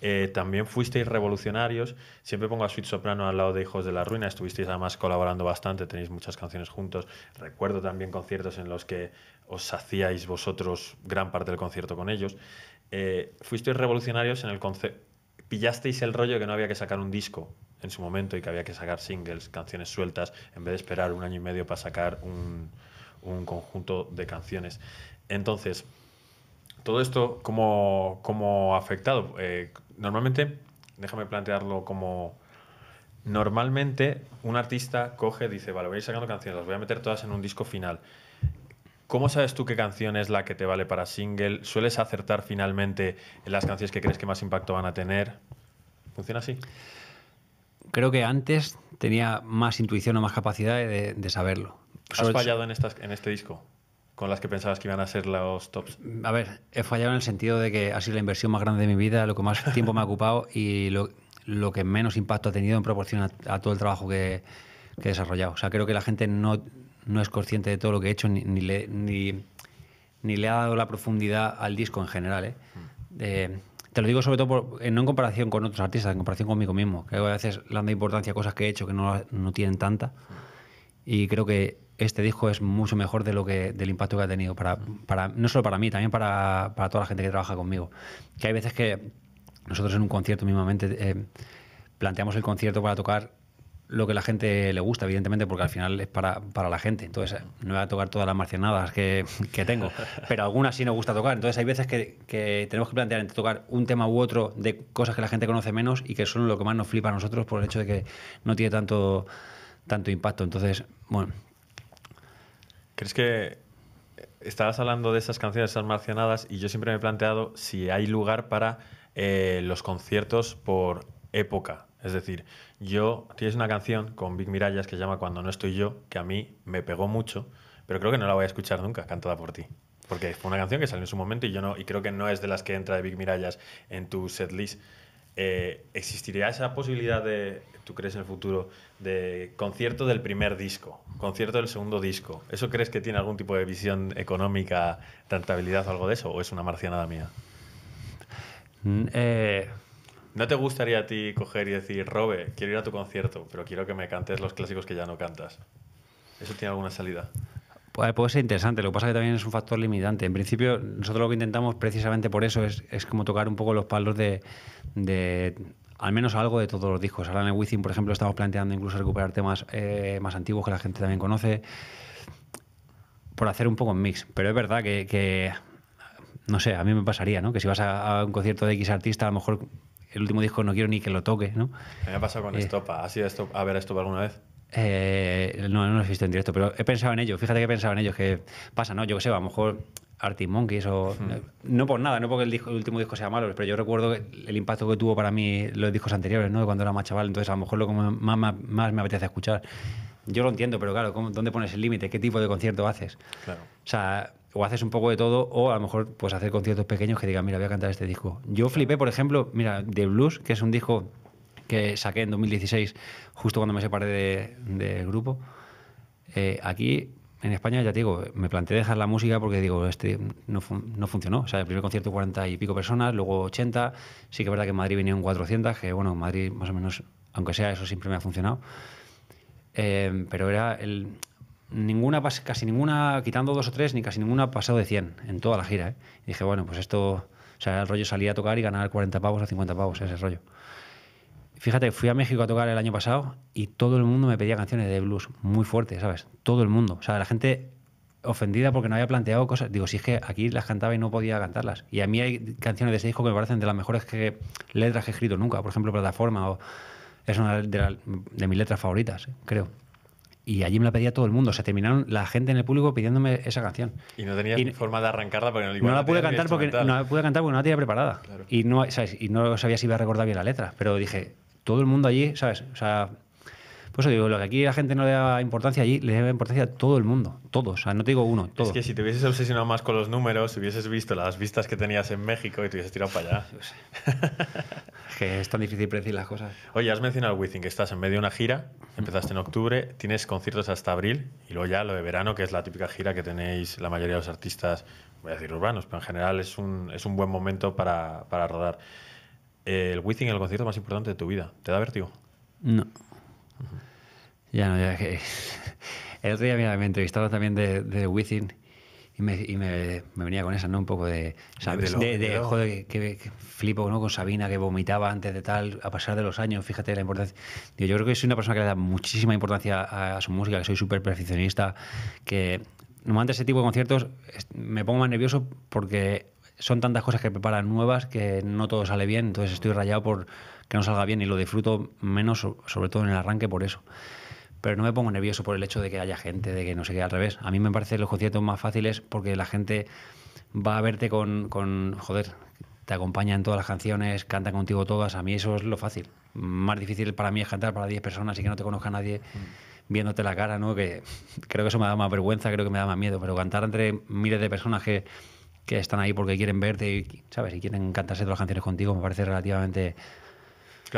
Eh, también fuisteis revolucionarios, siempre pongo a Sweet Soprano al lado de Hijos de la Ruina, estuvisteis además colaborando bastante, tenéis muchas canciones juntos, recuerdo también conciertos en los que os hacíais vosotros gran parte del concierto con ellos. Eh, fuisteis revolucionarios en el concepto y ya estáis el rollo que no había que sacar un disco en su momento y que había que sacar singles, canciones sueltas, en vez de esperar un año y medio para sacar un, conjunto de canciones. Entonces, todo esto, ¿cómo, ha afectado? Eh, normalmente, déjame plantearlo como... Normalmente un artista coge, dice, vale, voy a ir sacando canciones, las voy a meter todas en un disco final. ¿Cómo sabes tú qué canción es la que te vale para single? ¿Sueles acertar finalmente en las canciones que crees que más impacto van a tener? ¿Funciona así? Creo que antes tenía más intuición o más capacidad de, saberlo. ¿Has fallado en, estas, en este disco? ¿Con las que pensabas que iban a ser los tops? A ver, he fallado en el sentido de que ha sido la inversión más grande de mi vida, lo que más tiempo me ha ocupado y lo, que menos impacto ha tenido en proporción a, todo el trabajo que, que he desarrollado. O sea, creo que la gente no, no es consciente de todo lo que he hecho ni, le, ha dado la profundidad al disco en general. ¿eh? Mm. Eh, te lo digo sobre todo no en comparación con otros artistas, en comparación conmigo mismo, que a veces le han importancia a cosas que he hecho que no, no tienen tanta. Y creo que este disco es mucho mejor de lo que, del impacto que ha tenido, para, para no solo para mí, también para, toda la gente que trabaja conmigo. Que hay veces que nosotros en un concierto mismamente eh, planteamos el concierto para tocar lo que la gente le gusta, evidentemente, porque al final es para, la gente. Entonces, no voy a tocar todas las marcianadas que, tengo, pero algunas sí nos gusta tocar. Entonces, hay veces que, tenemos que plantear entre tocar un tema u otro de cosas que la gente conoce menos y que son lo que más nos flipa a nosotros por el hecho de que no tiene tanto, tanto impacto. Entonces, bueno. ¿Crees que estabas hablando de esas canciones, esas marcianadas, y yo siempre me he planteado si hay lugar para eh, los conciertos por época? Es decir, yo tienes una canción con Big Mirallas que se llama Cuando no estoy yo, que a mí me pegó mucho, pero creo que no la voy a escuchar nunca, cantada por ti. Porque fue una canción que salió en su momento y yo no, y creo que no es de las que entra de Vic Mirallas en tu setlist. Eh, ¿Existiría esa posibilidad de, tú crees en el futuro, de concierto del primer disco, concierto del segundo disco? ¿Eso crees que tiene algún tipo de visión económica, rentabilidad o algo de eso? ¿O es una marcianada mía? Mm, eh, ¿No te gustaría a ti coger y decir, Robe, quiero ir a tu concierto, pero quiero que me cantes los clásicos que ya no cantas? ¿Eso tiene alguna salida? Pues, puede ser interesante, lo que pasa es que también es un factor limitante. En principio, nosotros lo que intentamos precisamente por eso es, como tocar un poco los palos de, al menos algo de todos los discos. Ahora en el por ejemplo, estamos planteando incluso recuperar temas eh, más antiguos que la gente también conoce, por hacer un poco en mix. Pero es verdad que, no sé, a mí me pasaría, ¿no? Que si vas a, a, un concierto de X artista, a lo mejor el último disco no quiero ni que lo toque, ¿no? Me ha pasado con esto? Eh, Estopa. ¿Has ido a ver esto alguna vez? Eh, no, no lo he visto en directo, pero he pensado en ello. Fíjate que he pensado en ellos, que pasa, ¿no? Yo qué sé, a lo mejor Artie Monkeys o... Hmm. No por nada, no porque el, el, último disco sea malo, pero yo recuerdo el impacto que tuvo para mí los discos anteriores, ¿no? Cuando era más chaval, entonces a lo mejor lo que más me apetece escuchar. Yo lo entiendo, pero claro, ¿dónde pones el límite? ¿Qué tipo de concierto haces? Claro. O sea o haces un poco de todo, o a lo mejor pues hacer conciertos pequeños que digan, mira, voy a cantar este disco. Yo flipé, por ejemplo, mira, The Blues, que es un disco que saqué en 2016, justo cuando me separé del grupo. Eh, aquí en España, ya te digo, me planteé dejar la música porque digo, este no, funcionó. O sea, el primer concierto 40 y pico personas, luego 80. Sí que es verdad que en Madrid vinieron 400, que bueno, en Madrid más o menos, aunque sea eso, siempre me ha funcionado. Eh, pero era el, ninguna, casi ninguna, quitando dos o tres, ni casi ninguna pasado de 100 en toda la gira. ¿eh? Y dije, bueno, pues esto, o sea, el rollo salía a tocar y ganar 40 pavos o 50 pavos, ese rollo. Fíjate, fui a México a tocar el año pasado y todo el mundo me pedía canciones de blues muy fuertes, ¿sabes? Todo el mundo. O sea, la gente ofendida porque no había planteado cosas. Digo, si es que aquí las cantaba y no podía cantarlas. Y a mí hay canciones de ese disco que me parecen de las mejores que, letras que he escrito nunca. Por ejemplo, Plataforma es una de mis letras favoritas, creo y allí me la pedía todo el mundo. O sea, terminaron la gente en el público pidiéndome esa canción. Y no tenía forma de arrancarla porque no, la pude cantar porque no la pude cantar porque no la tenía preparada. Y no, ¿sabes? y no sabía si iba a recordar bien la letra. Pero dije, todo el mundo allí, ¿sabes? O sea, por eso digo, lo que aquí la gente no le da importancia, allí le da importancia a todo el mundo, todos, o sea, no te digo uno, Es que si te hubieses obsesionado más con los números, hubieses visto las vistas que tenías en México y te hubieses tirado para allá. que es tan difícil predecir las cosas. Oye, has mencionado Within, que estás en medio de una gira, empezaste en octubre, tienes conciertos hasta abril y luego ya lo de verano, que es la típica gira que tenéis la mayoría de los artistas, voy a decir urbanos, pero en general es un, es un buen momento para, rodar. Eh, ¿El Within, el concierto más importante de tu vida, te da vértigo? No. Ya no, ya que. El otro día me entrevistaron también de, de Within y, me, me, venía con esa, ¿no? Un poco de, de, joder, que, flipo, ¿no? Con Sabina que vomitaba antes de tal, a pasar de los años, fíjate la importancia. yo creo que soy una persona que le da muchísima importancia a, su música, que soy súper perfeccionista, que normalmente ese tipo de conciertos me pongo más nervioso porque son tantas cosas que preparan nuevas que no todo sale bien, entonces estoy rayado por que no salga bien y lo disfruto menos, sobre todo en el arranque, por eso pero no me pongo nervioso por el hecho de que haya gente, de que no sé qué, al revés. A mí me parece los conciertos más fáciles porque la gente va a verte con, joder, te acompaña en todas las canciones, canta contigo todas. A mí eso es lo fácil. Más difícil para mí es cantar para 10 personas y que no te conozca nadie mm. viéndote la cara, ¿no? creo que eso me da más vergüenza, creo que me da más miedo. Pero cantar entre miles de personas que, que están ahí porque quieren verte, y, ¿sabes? Y quieren cantarse todas las canciones contigo me parece relativamente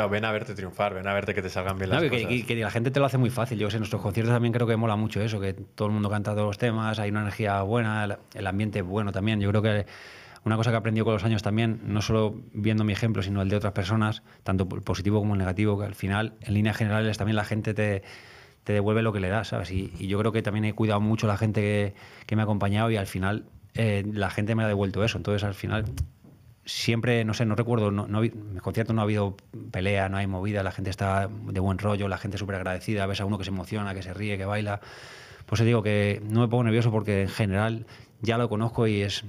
ven a verte triunfar, ven a verte que te salgan bien las cosas. Que, que, la gente te lo hace muy fácil. Yo sé, en nuestros conciertos también creo que mola mucho eso, que todo el mundo canta todos los temas, hay una energía buena, el ambiente es bueno también. Yo creo que una cosa que he aprendido con los años también, no solo viendo mi ejemplo, sino el de otras personas, tanto el positivo como el negativo, que al final, en líneas generales, también la gente te, devuelve lo que le das, ¿sabes? Y, yo creo que también he cuidado mucho la gente que, me ha acompañado y al final eh, la gente me ha devuelto eso. Entonces, al final, siempre, no sé, no recuerdo, no, no, en no ha habido pelea, no hay movida, la gente está de buen rollo, la gente súper agradecida, ves a uno que se emociona, que se ríe, que baila. Pues te digo que no me pongo nervioso porque en general ya lo conozco y es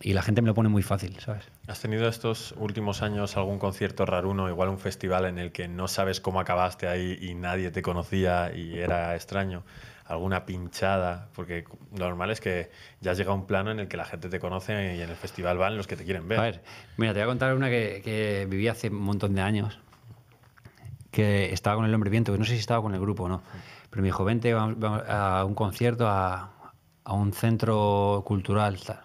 y la gente me lo pone muy fácil, ¿sabes? ¿Has tenido estos últimos años algún concierto raruno, igual un festival en el que no sabes cómo acabaste ahí y nadie te conocía y era extraño? alguna pinchada, porque lo normal es que ya has llegado a un plano en el que la gente te conoce y en el festival van los que te quieren ver. A ver, mira, te voy a contar una que, viví hace un montón de años, que estaba con el hombre viento, que no sé si estaba con el grupo o no, pero me dijo, vente a un concierto, a, un centro cultural, tal.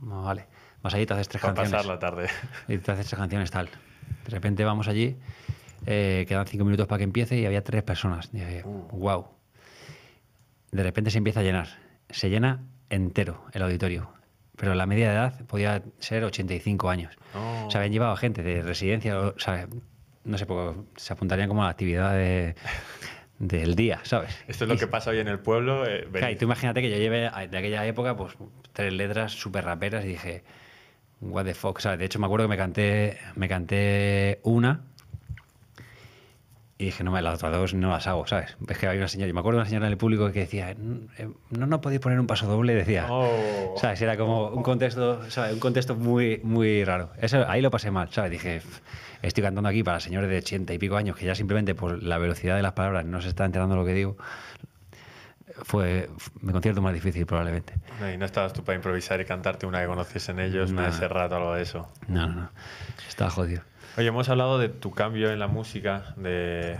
vale, más allí te haces tres canciones. pasar la tarde. Y te haces tres canciones, tal. De repente vamos allí... Eh, quedan cinco minutos para que empiece y había tres personas. Dije, uh de repente se empieza a llenar. Se llena entero el auditorio. Pero la media de edad podía ser 85 años. Oh. se habían llevado gente de residencia, no sé, pues, se apuntarían como a la actividad del día, ¿sabes? Esto es lo que pasa hoy en el pueblo. Eh, y tú imagínate que yo llevé de aquella época pues tres letras súper raperas y dije, what the fuck, ¿sabes? De hecho me acuerdo que me canté, me canté una y dije, no, las otras dos no las hago, ¿sabes? Es que había una señora, yo me acuerdo de una señora en el público que decía, no, eh, no podéis poner un paso doble, decía. Oh. ¿Sabes? Era como un contexto, Un contexto muy, muy raro. Eso, ahí lo pasé mal, ¿sabes? Dije, estoy cantando aquí para señores de 80 y pico años que ya simplemente por la velocidad de las palabras no se está enterando lo que digo. Fue mi concierto más difícil, probablemente. No, y no estabas tú para improvisar y cantarte una que en ellos, no. una ese rato algo de eso. No, no, no. Estaba jodido. Oye, hemos hablado de tu cambio en la música, de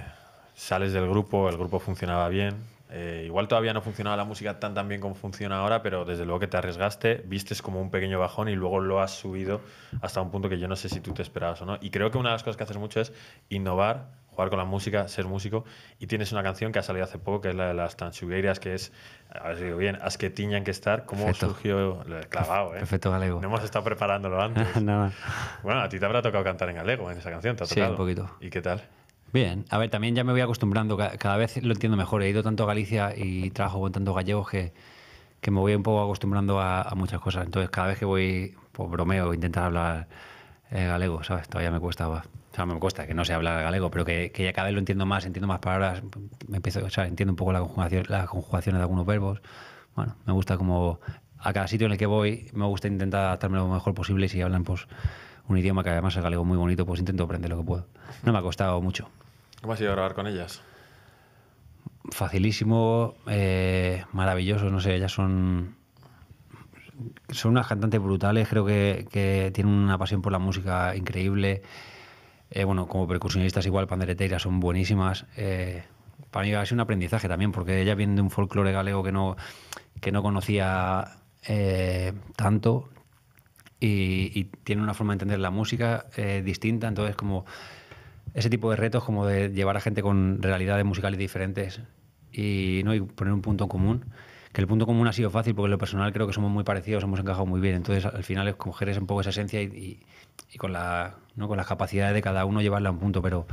sales del grupo, el grupo funcionaba bien. Eh, igual todavía no funcionaba la música tan tan bien como funciona ahora, pero desde luego que te arriesgaste, vistes como un pequeño bajón y luego lo has subido hasta un punto que yo no sé si tú te esperabas o no. Y creo que una de las cosas que haces mucho es innovar jugar con la música, ser músico. Y tienes una canción que ha salido hace poco, que es la de las tanchugueiras, que es, a ver si digo bien, As que tiñan que estar. ¿Cómo surgió el clavado? ¿eh? Perfecto galego. No hemos estado preparándolo antes. Bueno, a ti te habrá tocado cantar en galego en esa canción, ¿te ha tocado? Sí, un poquito. ¿Y qué tal? Bien, a ver, también ya me voy acostumbrando, cada vez lo entiendo mejor. He ido tanto a Galicia y trabajo con tanto gallegos que, que me voy un poco acostumbrando a, a muchas cosas. Entonces, cada vez que voy, pues bromeo, intentar hablar eh, galego, ¿sabes? Todavía me cuesta, o sea, me cuesta que no se habla galego, pero que, ya cada vez lo entiendo más, entiendo más palabras, me empiezo, entiendo un poco la conjugación, las conjugaciones de algunos verbos. Bueno, me gusta como a cada sitio en el que voy, me gusta intentar adaptarme lo mejor posible si hablan pues un idioma que además es galego muy bonito, pues intento aprender lo que puedo. No me ha costado mucho. ¿Cómo has ido a grabar con ellas? Facilísimo, eh, maravilloso, no sé, ellas son son unas cantantes brutales, creo que, tienen una pasión por la música increíble. Eh, bueno, como percusionistas igual, pandereteiras son buenísimas. Eh, para mí ha sido un aprendizaje también, porque ella viene de un folclore galego que no, que no conocía eh, tanto y, tiene una forma de entender la música distinta, entonces como ese tipo de retos, como de llevar a gente con realidades musicales diferentes y, ¿no? y poner un punto en común que el punto común ha sido fácil, porque lo personal creo que somos muy parecidos, hemos encajado muy bien. Entonces, al final es coger un poco esa esencia y, con, la, con las capacidades de cada uno llevarla a un punto. Pero,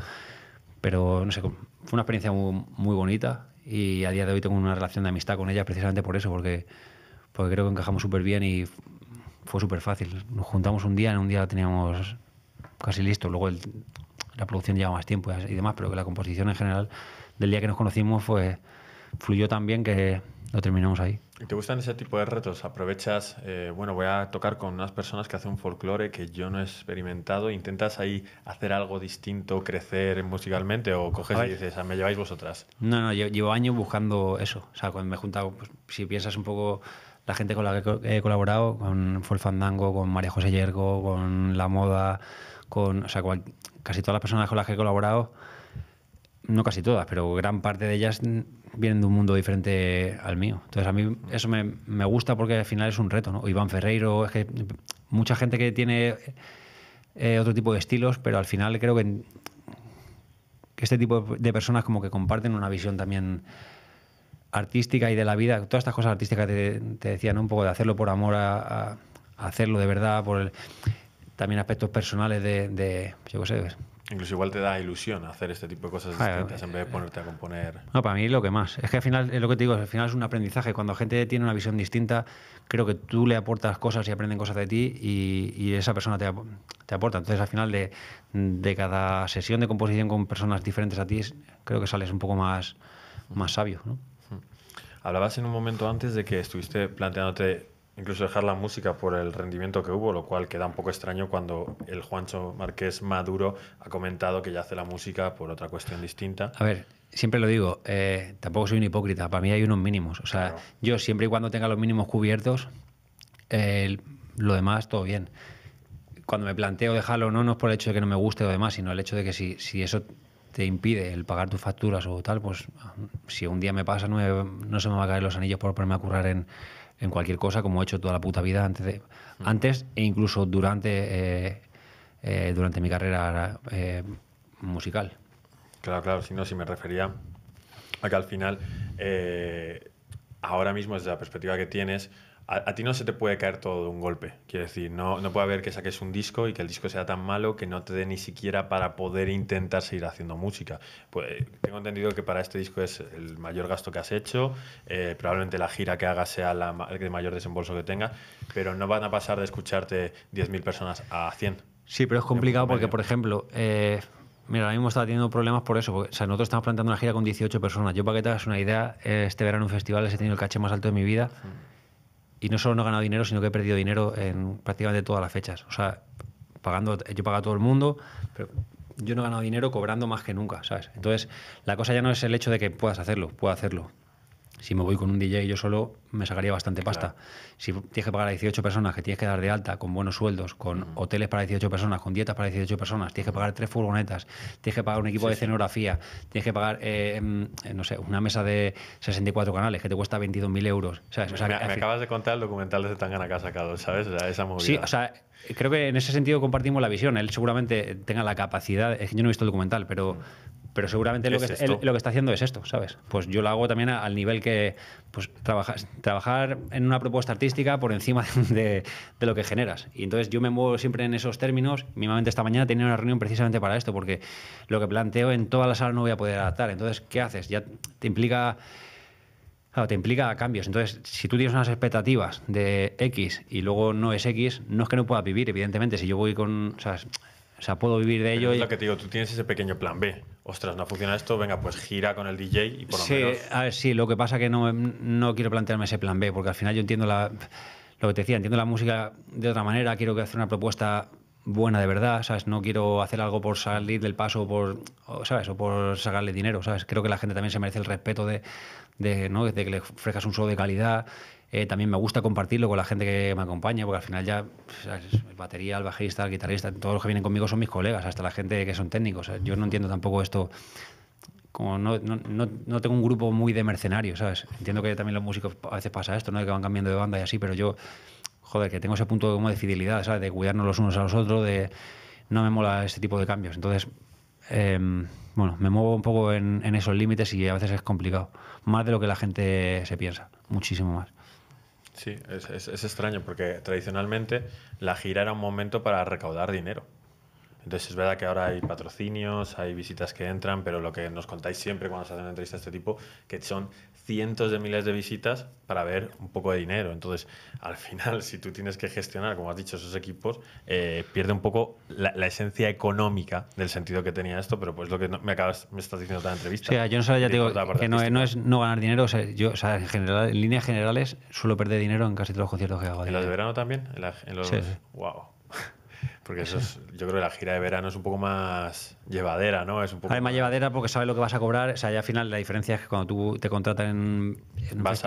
pero no sé, fue una experiencia muy, bonita y a día de hoy tengo una relación de amistad con ella precisamente por eso, porque, porque creo que encajamos súper bien y fue súper fácil. Nos juntamos un día, en un día teníamos casi listo, luego la producción lleva más tiempo y demás, pero que la composición en general del día que nos conocimos fue, fluyó tan bien que, lo terminamos ahí. ¿Te gustan ese tipo de retos? Aprovechas, eh, bueno, voy a tocar con unas personas que hacen un folclore que yo no he experimentado. ¿Intentas ahí hacer algo distinto, crecer musicalmente o coges y dices, ah, me lleváis vosotras? No, no, yo llevo años buscando eso. O sea, cuando me he juntado, pues, si piensas un poco la gente con la que he colaborado, con Full Fandango, con María José Yergo, con La Moda, con, o sea, casi todas las personas con las que he colaborado, no casi todas, pero gran parte de ellas vienen de un mundo diferente al mío. Entonces a mí eso me, gusta porque al final es un reto, ¿no? Iván Ferreiro, es que mucha gente que tiene eh, otro tipo de estilos, pero al final creo que, este tipo de personas como que comparten una visión también artística y de la vida, todas estas cosas artísticas te, te decía, ¿no? Un poco de hacerlo por amor a, hacerlo de verdad, por también aspectos personales de, yo qué sé, Incluso igual te da ilusión hacer este tipo de cosas distintas en vez de ponerte a componer. No, para mí lo que más. Es que al final, es lo que te digo, al final es un aprendizaje. Cuando gente tiene una visión distinta, creo que tú le aportas cosas y aprenden cosas de ti y, esa persona te, aporta. Entonces al final de, cada sesión de composición con personas diferentes a ti, creo que sales un poco más, más sabio. ¿no? Hablabas en un momento antes de que estuviste planteándote incluso dejar la música por el rendimiento que hubo, lo cual queda un poco extraño cuando el Juancho Marqués Maduro ha comentado que ya hace la música por otra cuestión distinta. A ver, siempre lo digo, eh, tampoco soy un hipócrita, para mí hay unos mínimos. O sea, yo siempre y cuando tenga los mínimos cubiertos, eh, lo demás todo bien. Cuando me planteo dejarlo no, no es por el hecho de que no me guste o demás, sino el hecho de que si, eso te impide el pagar tus facturas o tal, pues si un día me pasa, no, no se me van a caer los anillos por ponerme a currar en, en cualquier cosa, como he hecho toda la puta vida antes, mm. antes e incluso durante, eh, eh, durante mi carrera eh, musical. Claro, claro, si no, si me refería a que al final, ahora mismo desde la perspectiva que tienes, a, ti no se te puede caer todo de un golpe. Quiero decir, no, no puede haber que saques un disco y que el disco sea tan malo que no te dé ni siquiera para poder intentar seguir haciendo música. Pues, tengo entendido que para este disco es el mayor gasto que has hecho, eh, probablemente la gira que hagas sea la, el mayor desembolso que tengas, pero no van a pasar de escucharte 10.000 personas a 100. Sí, pero es complicado porque, por ejemplo, eh, Mira, ahora mismo estaba teniendo problemas por eso. o sea, nosotros estamos planteando una gira con 18 personas. Yo, para que te hagas una idea, eh, este verano en festivales he tenido el caché más alto de mi vida. Y no solo no he ganado dinero, sino que he perdido dinero en prácticamente todas las fechas. O sea, pagando, yo pago a todo el mundo, pero yo no he ganado dinero cobrando más que nunca, ¿sabes? Entonces, la cosa ya no es el hecho de que puedas hacerlo, puedo hacerlo. Si me voy con un DJ yo solo, me sacaría bastante pasta. Si tienes que pagar a 18 personas, que tienes que dar de alta, con buenos sueldos, con hoteles para 18 personas, con dietas para 18 personas, tienes que pagar tres furgonetas, tienes que pagar un equipo de escenografía, tienes que pagar, eh, em, eh, no sé, una mesa de 64 canales que te cuesta 22.000 euros. me, acabas de contar el documental de Tangana que sacado, ¿sabes? O sea, esa movida. Sí, o sea, creo que en ese sentido compartimos la visión. Él seguramente tenga la capacidad, es que yo no he visto el documental, pero... Pero seguramente lo que, lo que está haciendo es esto, ¿sabes? Pues yo lo hago también al nivel que, pues trabajar, trabajar en una propuesta artística por encima de, lo que generas. Y entonces yo me muevo siempre en esos términos. mamá esta mañana tenía una reunión precisamente para esto, porque lo que planteo en toda la sala no voy a poder adaptar. Entonces, ¿qué haces? Ya te implica... te implica cambios. Entonces, si tú tienes unas expectativas de X y luego no es X, no es que no pueda vivir, evidentemente. Si yo voy con. O sea, puedo vivir de ello. Pero es lo que te digo, tú tienes ese pequeño plan B. Ostras, no funciona esto, venga, pues gira con el DJ y por lo sí, A ver, sí, lo que pasa es que no, no quiero plantearme ese plan B, porque al final yo entiendo la, lo que te decía, entiendo la música de otra manera, quiero hacer una propuesta buena de verdad, ¿sabes? No quiero hacer algo por salir del paso por, ¿sabes? O por sacarle dinero, ¿sabes? Creo que la gente también se merece el respeto de, de, ¿no? de que le ofrezcas un solo de calidad eh, también me gusta compartirlo con la gente que me acompaña, porque al final ya el batería, el bajista, el guitarrista, todos los que vienen conmigo son mis colegas, hasta la gente que son técnicos. Yo no entiendo tampoco esto. Como no, no, no, tengo un grupo muy de mercenarios, ¿sabes? Entiendo que también los músicos a veces pasa esto, ¿no? Que van cambiando de banda y así, pero yo, joder, que tengo ese punto de fidelidad, ¿sabes? De cuidarnos los unos a los otros, de no me mola ese tipo de cambios. Entonces, em, bueno, me muevo un poco en esos límites y a veces es complicado. Más de lo que la gente se piensa, muchísimo más. Sí, es, extraño porque tradicionalmente la gira era un momento para recaudar dinero. Entonces es verdad que ahora hay patrocinios, hay visitas que entran, pero lo que nos contáis siempre cuando se hacen entrevistas de este tipo, que son cientos de miles de visitas para ver un poco de dinero. Entonces, al final, si tú tienes que gestionar, como has dicho, esos equipos, eh, pierde un poco la, esencia económica del sentido que tenía esto, pero pues lo que me acabas, me estás diciendo en la entrevista. O sea, yo no sé, ya te digo, que no, es no ganar dinero, o sea, yo, en, general, en líneas generales suelo perder dinero en casi todos los conciertos que hago. ¿En los de verano también? ¿En, los, sí. Wow. Porque eso yo creo que la gira de verano es un poco más llevadera, ¿no? Es un poco... más llevadera porque sabes lo que vas a cobrar. O sea, ya al final la diferencia es que cuando tú te contratan en,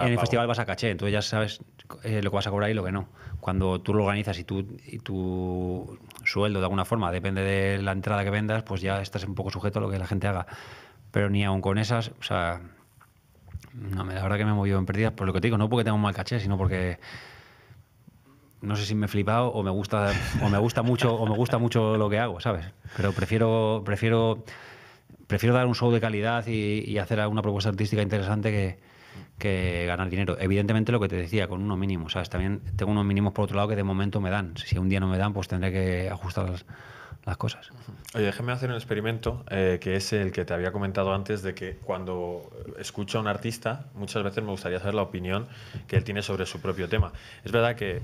el festival vas a caché, entonces ya sabes eh, lo que vas a cobrar y lo que no. Cuando tú lo organizas y, tú, y tu sueldo de alguna forma depende de la entrada que vendas, pues ya estás un poco sujeto a lo que la gente haga. Pero ni aun con esas, o sea, no, la verdad que me he movido en pérdidas por lo que te digo, no porque tengo un mal caché, sino porque no sé si me he flipado o me gusta o me gusta mucho o me gusta mucho lo que hago, ¿sabes? Pero prefiero prefiero prefiero dar un show de calidad y, hacer alguna propuesta artística interesante que, que ganar dinero. Evidentemente lo que te decía, con unos mínimos, ¿sabes? También tengo unos mínimos por otro lado que de momento me dan. Si un día no me dan, pues tendré que ajustar las, cosas. Oye, déjame hacer un experimento eh, que es el que te había comentado antes de que cuando escucho a un artista, muchas veces me gustaría saber la opinión que él tiene sobre su propio tema. Es verdad que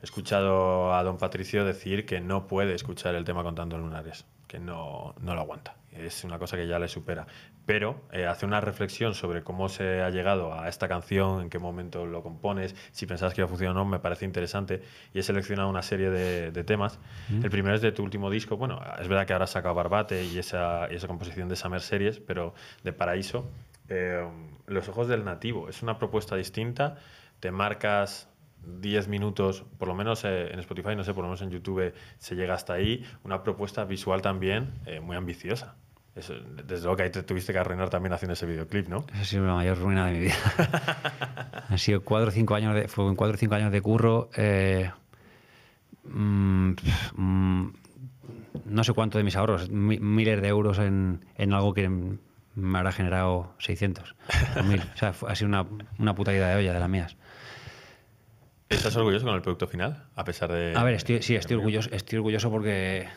He escuchado a don Patricio decir que no puede escuchar el tema contando lunares, que no, no lo aguanta. Es una cosa que ya le supera. Pero eh, hace una reflexión sobre cómo se ha llegado a esta canción, en qué momento lo compones, si pensabas que iba a funcionar o no, me parece interesante. Y he seleccionado una serie de, temas. Mm. El primero es de tu último disco. Bueno, es verdad que ahora has sacado Barbate y esa, esa composición de Summer Series, pero de Paraíso. Eh, Los ojos del nativo. Es una propuesta distinta. Te marcas 10 minutos, por lo menos eh, en Spotify, no sé, por lo menos en YouTube se llega hasta ahí, una propuesta visual también eh, muy ambiciosa. desde luego que ahí te tuviste que arruinar también haciendo ese videoclip, ¿no? Esa ha sido la mayor ruina de mi vida. ha sido 4 o 5 años de, en cuatro o cinco años de curro. Eh, mm, mm, no sé cuánto de mis ahorros, miles de euros en, en algo que me habrá generado 600 o 1000. O sea, ha sido una, una puta idea de olla de las mías. ¿Estás orgulloso con el producto final? A pesar de. A ver, estoy, sí, estoy orgulloso, estoy orgulloso porque.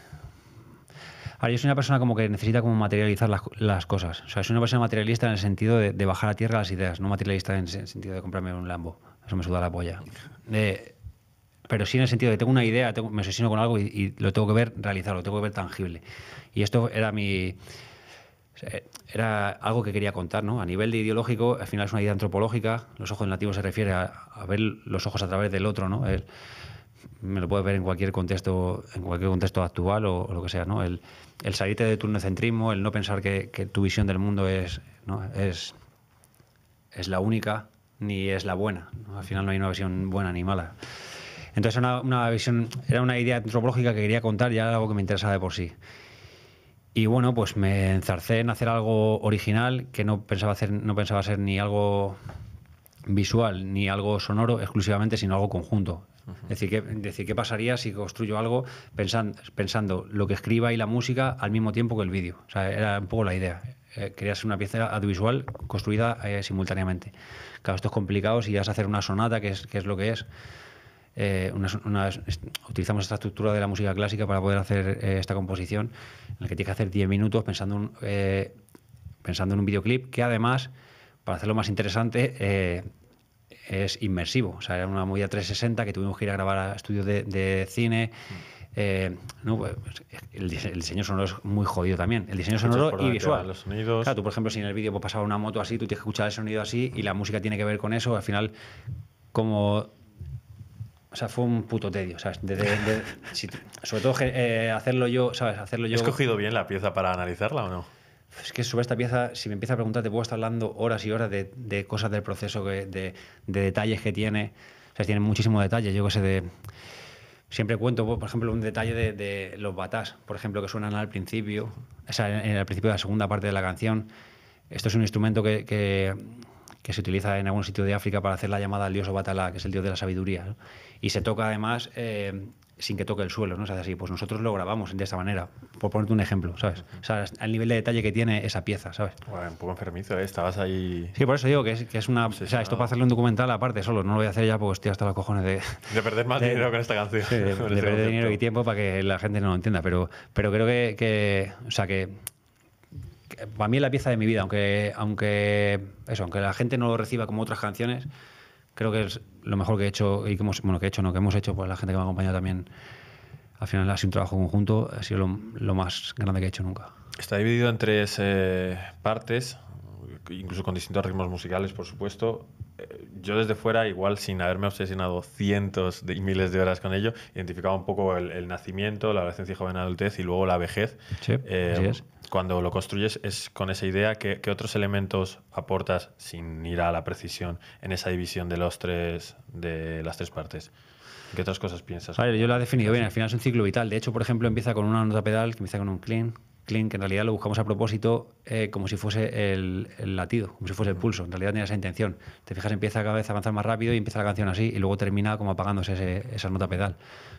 Ahora, yo soy una persona como que necesita como materializar las, cosas. O sea, soy una persona materialista en el sentido de, bajar a tierra las ideas, no materialista en el sentido de comprarme un Lambo. Eso me suda la polla. pero sí en el sentido de tengo una idea, me asesino con algo y, y, lo tengo que ver realizarlo lo tengo que ver tangible. Y esto era mi, era algo que quería contar, ¿no? A nivel de ideológico, al final es una idea antropológica. Los ojos nativos se refiere a, ver los ojos a través del otro, ¿no? me lo puedes ver en cualquier contexto, en cualquier contexto actual o, lo que sea, ¿no? El, el salirte de tu neocentrismo, el no pensar que, tu visión del mundo es, es, la única ni es la buena. Al final no hay una visión buena ni mala. Entonces una, una visión, era una idea antropológica que quería contar y era algo que me interesaba de por sí. Y bueno, pues me enzarcé en hacer algo original que no pensaba hacer, no pensaba ser ni algo visual ni algo sonoro exclusivamente, sino algo conjunto. Es decir, ¿qué, decir, ¿qué pasaría si construyo algo pensando, pensando lo que escriba y la música al mismo tiempo que el vídeo? O sea, era un poco la idea. Eh, quería ser una pieza audiovisual construida eh, simultáneamente. Claro, esto es complicado si vas a hacer una sonata, que es, que es lo que es. Eh, utilizamos esta estructura de la música clásica para poder hacer eh, esta composición, en la que tiene que hacer 10 minutos pensando, eh, pensando en un videoclip que además, para hacerlo más interesante, es inmersivo. O sea, era una movida 360 que tuvimos que ir a grabar a estudios de, cine. Pues, el, diseño sonoro es muy jodido también. El diseño sonoro y visual. tú, por ejemplo, si en el vídeo pues, pasaba una moto así, tú tienes que escuchar el sonido así y la música tiene que ver con eso. Al final, como o sea, fue un puto tedio. ¿sabes? sobre todo eh, hacerlo yo, ¿sabes? Hacerlo yo. ¿Has cogido bien la pieza para analizarla o no? Es que sobre esta pieza, si me empieza a preguntar, te puedo estar hablando horas y horas de, cosas del proceso, de, detalles que tiene. O sea, tiene muchísimo detalle. Yo que sé, de. Siempre cuento, por ejemplo, un detalle de, los batás, por ejemplo, que suenan al principio, o sea, en, el principio de la segunda parte de la canción. Esto es un instrumento que, que que se utiliza en algún sitio de África para hacer la llamada al dios Obatala, que es el dios de la sabiduría. Y se toca además eh, sin que toque el suelo, ¿no? así, pues nosotros lo grabamos de esta manera, por ponerte un ejemplo, ¿sabes? O sea, al nivel de detalle que tiene esa pieza, ¿sabes? un poco enfermizo, ¿eh? Estabas ahí... Sí, por eso digo que es, que es una... O sea, esto para hacerle un documental aparte solo, no lo voy a hacer ya porque estoy hasta los cojones de... De perder más dinero con esta canción. de, este perder dinero y tiempo para que la gente no lo entienda, pero, pero creo que, que... O sea, que para mí es la pieza de mi vida, aunque, aunque, eso, aunque la gente no lo reciba como otras canciones, creo que es lo mejor que he hecho y que hemos, bueno, que he hecho, no, que hemos hecho, pues la gente que me ha acompañado también, al final ha sido un trabajo conjunto, ha sido lo, más grande que he hecho nunca. Está dividido en tres eh, partes, incluso con distintos ritmos musicales, por supuesto. Eh, yo desde fuera, igual sin haberme obsesionado cientos y miles de horas con ello, identificaba un poco el, nacimiento, la adolescencia y joven adultez y luego la vejez. Sí, eh, cuando lo construyes es con esa idea que, otros elementos aportas sin ir a la precisión en esa división de los tres de las tres partes. ¿Qué otras cosas piensas? yo lo he definido bien, al final es un ciclo vital. De hecho, por ejemplo, empieza con una nota pedal que empieza con un clean, clean, que en realidad lo buscamos a propósito eh, como si fuese el, latido, como si fuese el pulso. En realidad tenía esa intención. Te fijas, empieza cada vez a avanzar más rápido y empieza la canción así y luego termina como apagándose esa nota pedal.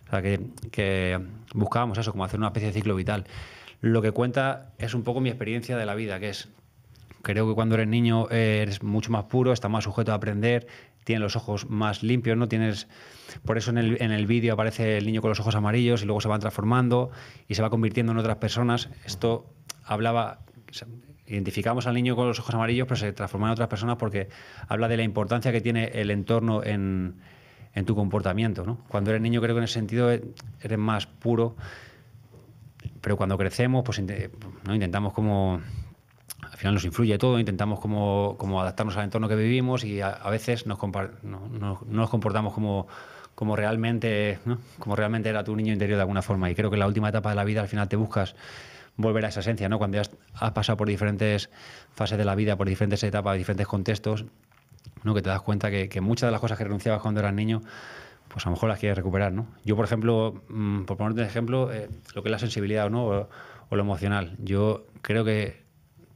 O sea, que, que buscábamos eso, como hacer una especie de ciclo vital. Lo que cuenta es un poco mi experiencia de la vida, que es, creo que cuando eres niño eh, eres mucho más puro, estás más sujeto a aprender, tienes los ojos más limpios, ¿no? Tienes. Por eso en el, vídeo aparece el niño con los ojos amarillos y luego se van transformando y se va convirtiendo en otras personas. Esto hablaba. Identificamos al niño con los ojos amarillos, pero se transforma en otras personas porque habla de la importancia que tiene el entorno en, en tu comportamiento. ¿no? Cuando eres niño, creo que en ese sentido eh, eres más puro pero cuando crecemos, pues ¿no? intentamos como al final nos influye todo, intentamos como, como adaptarnos al entorno que vivimos y a, veces nos, no, nos comportamos como, como, realmente, como realmente era tu niño interior de alguna forma. Y creo que en la última etapa de la vida al final te buscas volver a esa esencia, ¿no? cuando has pasado por diferentes fases de la vida, por diferentes etapas, diferentes contextos, ¿no? que te das cuenta que, que muchas de las cosas que renunciabas cuando eras niño pues a lo mejor las quieres recuperar, ¿no? Yo, por ejemplo, mm, por ponerte un ejemplo, eh, lo que es la sensibilidad ¿no? o, lo emocional. Yo creo que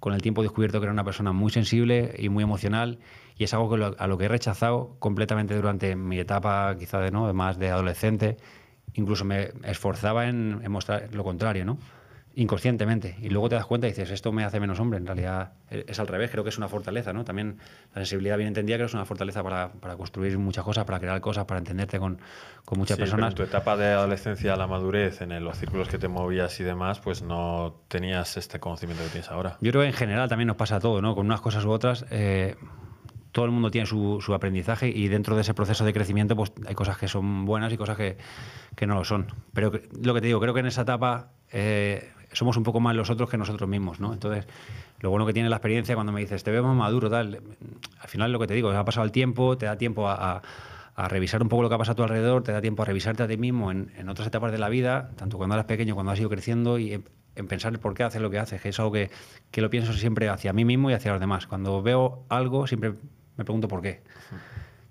con el tiempo he descubierto que era una persona muy sensible y muy emocional y es algo que a lo que he rechazado completamente durante mi etapa quizás de, ¿no? más de adolescente. Incluso me esforzaba en, en mostrar lo contrario, ¿no? inconscientemente. Y luego te das cuenta y dices, esto me hace menos hombre. En realidad eh, es al revés, creo que es una fortaleza, ¿no? También la sensibilidad bien entendida creo que es una fortaleza para, para construir muchas cosas, para crear cosas, para entenderte con, muchas personas. en tu etapa de adolescencia a la madurez, en los círculos que te movías y demás, pues no tenías este conocimiento que tienes ahora. Yo creo que en general también nos pasa todo, ¿no? Con unas cosas u otras. Eh, todo el mundo tiene su, aprendizaje y dentro de ese proceso de crecimiento pues hay cosas que son buenas y cosas que, no lo son. Pero lo que te digo, creo que en esa etapa eh, somos un poco más los otros que nosotros mismos, ¿no? Entonces, lo bueno que tiene la experiencia cuando me dices, te veo más maduro, tal, al final lo que te digo, ha pasado el tiempo, te da tiempo a, revisar un poco lo que ha pasado a tu alrededor, te da tiempo a revisarte a ti mismo en, otras etapas de la vida, tanto cuando eras pequeño, cuando has ido creciendo y en pensar por qué haces lo que haces, que es algo que, lo pienso siempre hacia mí mismo y hacia los demás. Cuando veo algo, siempre me pregunto por qué.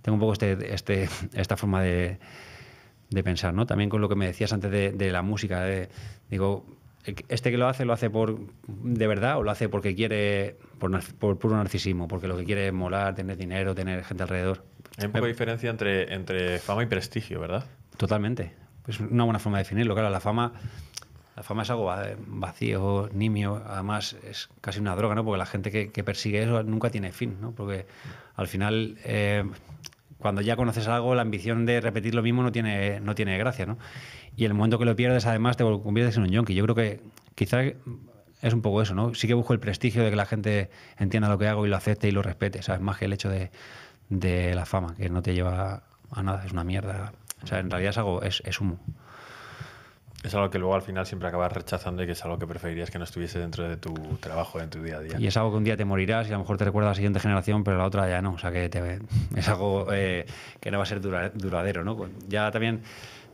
Tengo un poco este, este, esta forma de, pensar, ¿no? También con lo que me decías antes de, la música, digo, este que lo hace, lo hace por de verdad o lo hace porque quiere, por, puro narcisismo, porque lo que quiere es molar, tener dinero, tener gente alrededor. Hay un diferencia entre, entre fama y prestigio, ¿verdad? Totalmente. Es una buena forma de definirlo. Claro, la fama, la fama es algo eh, vacío, nimio, además es casi una droga, ¿no? Porque la gente que, persigue eso nunca tiene fin, ¿no? Porque al final eh, cuando ya conoces algo, la ambición de repetir lo mismo no tiene, no tiene gracia, Y el momento que lo pierdes, además, te conviertes en un yonki. Yo creo que quizás es un poco eso, ¿no? Sí que busco el prestigio de que la gente entienda lo que hago y lo acepte y lo respete, es Más que el hecho de, la fama, que no te lleva a nada, es una mierda. sea, en realidad es algo, es humo. Es algo que luego al final siempre acabas rechazando y que es algo que preferirías que no estuviese dentro de tu trabajo, en tu día a día. Y es algo que un día te morirás y a lo mejor te recuerda a la siguiente generación, pero la otra ya no. O sea, que te, es algo eh, que no va a ser duradero, ¿no? Pues ya también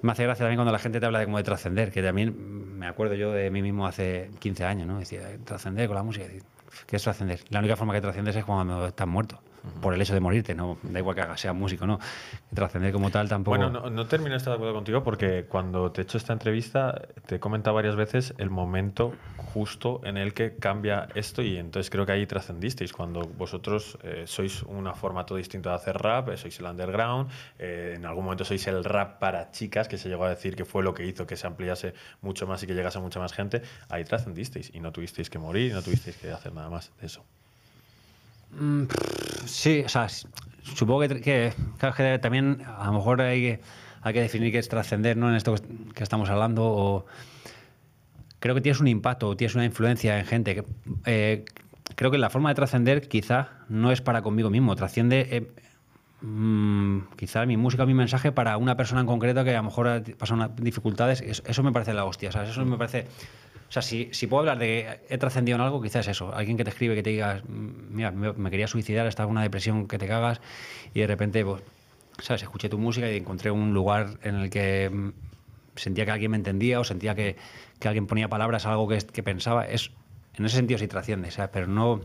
me hace gracia también cuando la gente te habla de cómo de trascender, que también me acuerdo yo de mí mismo hace 15 años, ¿no? Decía, trascender con la música. ¿Qué es trascender? La única forma que trasciendes es cuando estás muerto por el hecho de morirte, no da igual que hagas, sea músico, ¿no? Trascender como tal tampoco. Bueno, no, termino de de acuerdo contigo porque cuando te he hecho esta entrevista te he comentado varias veces el momento justo en el que cambia esto y entonces creo que ahí trascendisteis, cuando vosotros eh, sois una forma todo distinto de hacer rap, eh, sois el underground, eh, en algún momento sois el rap para chicas, que se llegó a decir que fue lo que hizo que se ampliase mucho más y que llegase a mucha más gente, ahí trascendisteis y no tuvisteis que morir, no tuvisteis que hacer nada más de eso. Mm, sí, o sea, supongo que, también a lo mejor hay que, hay que definir qué es trascender ¿no? en esto que estamos hablando. Creo que tienes un impacto tienes una influencia en gente. Eh, creo que la forma de trascender quizá no es para conmigo mismo, trasciende eh, mm, quizá mi música, mi mensaje para una persona en concreto que a lo mejor pasa unas dificultades, eso, eso me parece la hostia, ¿sabes? eso me parece o sea, si, puedo hablar de he trascendido en algo, quizás eso. Alguien que te escribe que te diga, mm, mira, me, quería suicidar, estaba en una depresión que te cagas y de repente, pues, ¿sabes? Escuché tu música y encontré un lugar en el que mm, sentía que alguien me entendía o sentía que, alguien ponía palabras a algo que, pensaba. Es, en ese sentido sí trasciende, ¿sabes? Pero no...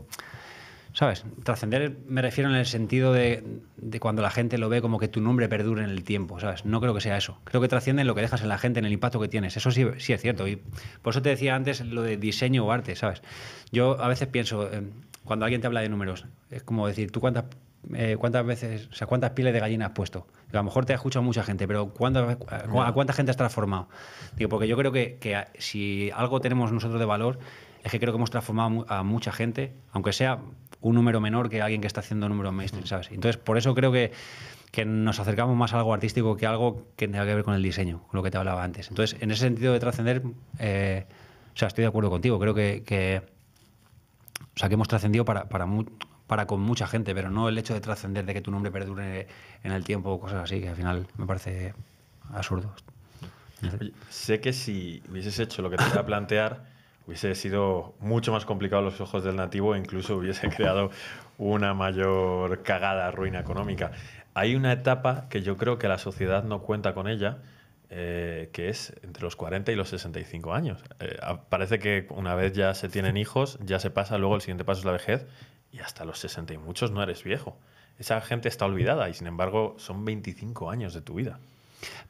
¿Sabes? Trascender me refiero en el sentido de, cuando la gente lo ve como que tu nombre perdure en el tiempo, ¿sabes? No creo que sea eso. Creo que trasciende en lo que dejas en la gente, en el impacto que tienes. Eso sí, sí es cierto. Y por eso te decía antes lo de diseño o arte, ¿sabes? Yo a veces pienso, eh, cuando alguien te habla de números, es como decir, ¿tú cuántas eh, cuántas veces, o sea, cuántas pieles de gallina has puesto. A lo mejor te ha escuchado mucha gente, pero a, cuánta gente has transformado? Digo, porque yo creo que, si algo tenemos nosotros de valor es que creo que hemos transformado a mucha gente, aunque sea un número menor que alguien que está haciendo números mainstream, ¿sabes? Entonces, por eso creo que, que nos acercamos más a algo artístico que a algo que tenga que ver con el diseño, con lo que te hablaba antes. Entonces, en ese sentido de trascender, eh, o sea, estoy de acuerdo contigo. Creo que, hemos trascendido para, para, con mucha gente, pero no el hecho de trascender, de que tu nombre perdure en el tiempo o cosas así, que al final me parece absurdo. sé que si hubieses hecho lo que te voy a plantear hubiese sido mucho más complicado los ojos del nativo e incluso hubiese creado una mayor cagada, ruina económica. Hay una etapa que yo creo que la sociedad no cuenta con ella, eh, que es entre los 40 y los 65 años. Eh, parece que una vez ya se tienen hijos, ya se pasa, luego el siguiente paso es la vejez y hasta los 60 y muchos no eres viejo. Esa gente está olvidada y sin embargo son 25 años de tu vida.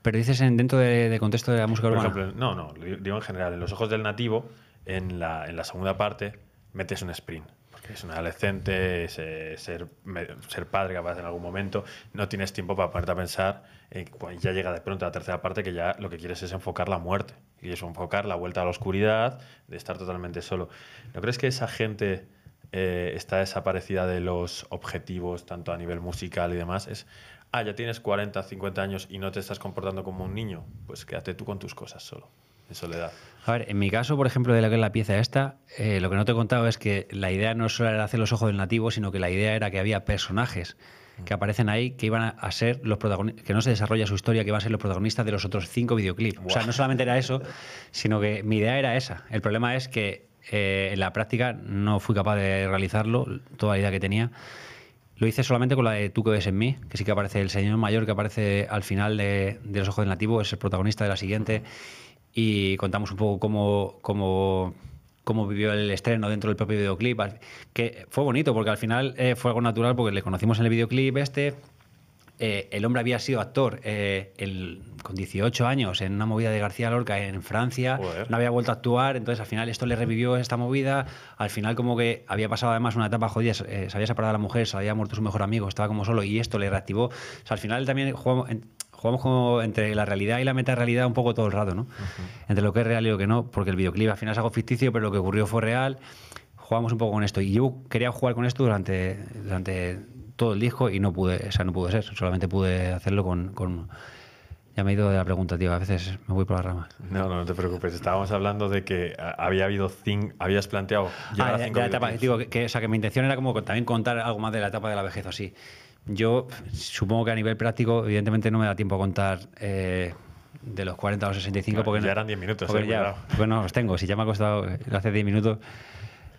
Pero dices dentro de, contexto de la música urbana. no, no, digo en general, en los ojos del nativo, en la, segunda parte metes un sprint porque es un adolescente, ser, ser padre capaz en algún momento, no tienes tiempo para ponerte a pensar, ya llega de pronto la tercera parte que ya lo que quieres es enfocar la muerte, y enfocar la vuelta a la oscuridad, de estar totalmente solo. ¿No crees que esa gente eh, está desaparecida de los objetivos, tanto a nivel musical y demás? Es, ah, ya tienes 40, 50 años y no te estás comportando como un niño, pues quédate tú con tus cosas solo, en soledad. A ver, en mi caso, por ejemplo, de la que es la pieza esta, eh, lo que no te he contado es que la idea no solo era hacer los ojos del nativo, sino que la idea era que había personajes que mm. aparecen ahí que iban a ser los que no se desarrolla su historia, que iban a ser los protagonistas de los otros cinco videoclips. O sea, no solamente era eso, sino que mi idea era esa. El problema es que eh, en la práctica no fui capaz de realizarlo, toda la idea que tenía. Lo hice solamente con la de Tú que ves en mí, que sí que aparece el señor mayor que aparece al final de, Los Ojos del Nativo, es el protagonista de la siguiente y contamos un poco cómo, cómo, vivió el estreno dentro del propio videoclip, que fue bonito porque al final eh, fue algo natural porque le conocimos en el videoclip este. Eh, el hombre había sido actor eh, el, con 18 años en una movida de García Lorca en Francia, no había vuelto a actuar, entonces al final esto le revivió esta movida, al final como que había pasado además una etapa jodida, se había separado de la mujer, se había muerto su mejor amigo, estaba como solo y esto le reactivó, al final también jugamos jugamos como entre la realidad y la meta realidad un poco todo el rato, ¿no? Entre lo que es real y lo que no, porque el videoclip al final es algo ficticio, pero lo que ocurrió fue real. Jugamos un poco con esto. Y yo quería jugar con esto durante, durante todo el disco y no pude, o sea, no pude ser. Solamente pude hacerlo con, con ya me he ido de la pregunta, tío. A veces me voy por las ramas. No, no, te preocupes. Estábamos hablando de que había habido cinco, habías planteado. ya, ah, cinco la etapa, digo, que, o sea, que mi intención era como también contar algo más de la etapa de la vejez, así. Yo supongo que a nivel práctico, evidentemente, no me da tiempo a contar. Eh, de los 40 a los 65, porque ya eran 10 minutos. bueno, eh, los tengo. Si ya me ha costado eh, hace 10 minutos,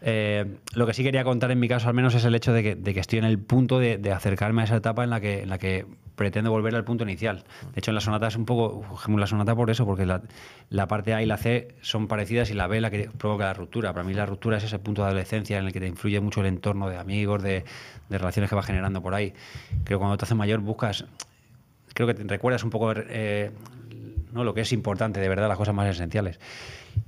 eh, lo que sí quería contar en mi caso al menos es el hecho de que, estoy en el punto de, acercarme a esa etapa en la que, la que pretendo volver al punto inicial. De hecho, en la sonata es un poco, cogemos la sonata por eso, porque la, parte A y la C son parecidas y la B la que provoca la ruptura. Para mí la ruptura es ese punto de adolescencia en el que te influye mucho el entorno de amigos, de, relaciones que vas generando por ahí. Creo que cuando te haces mayor buscas, creo que te recuerdas un poco eh, ¿no? lo que es importante, de verdad, las cosas más esenciales.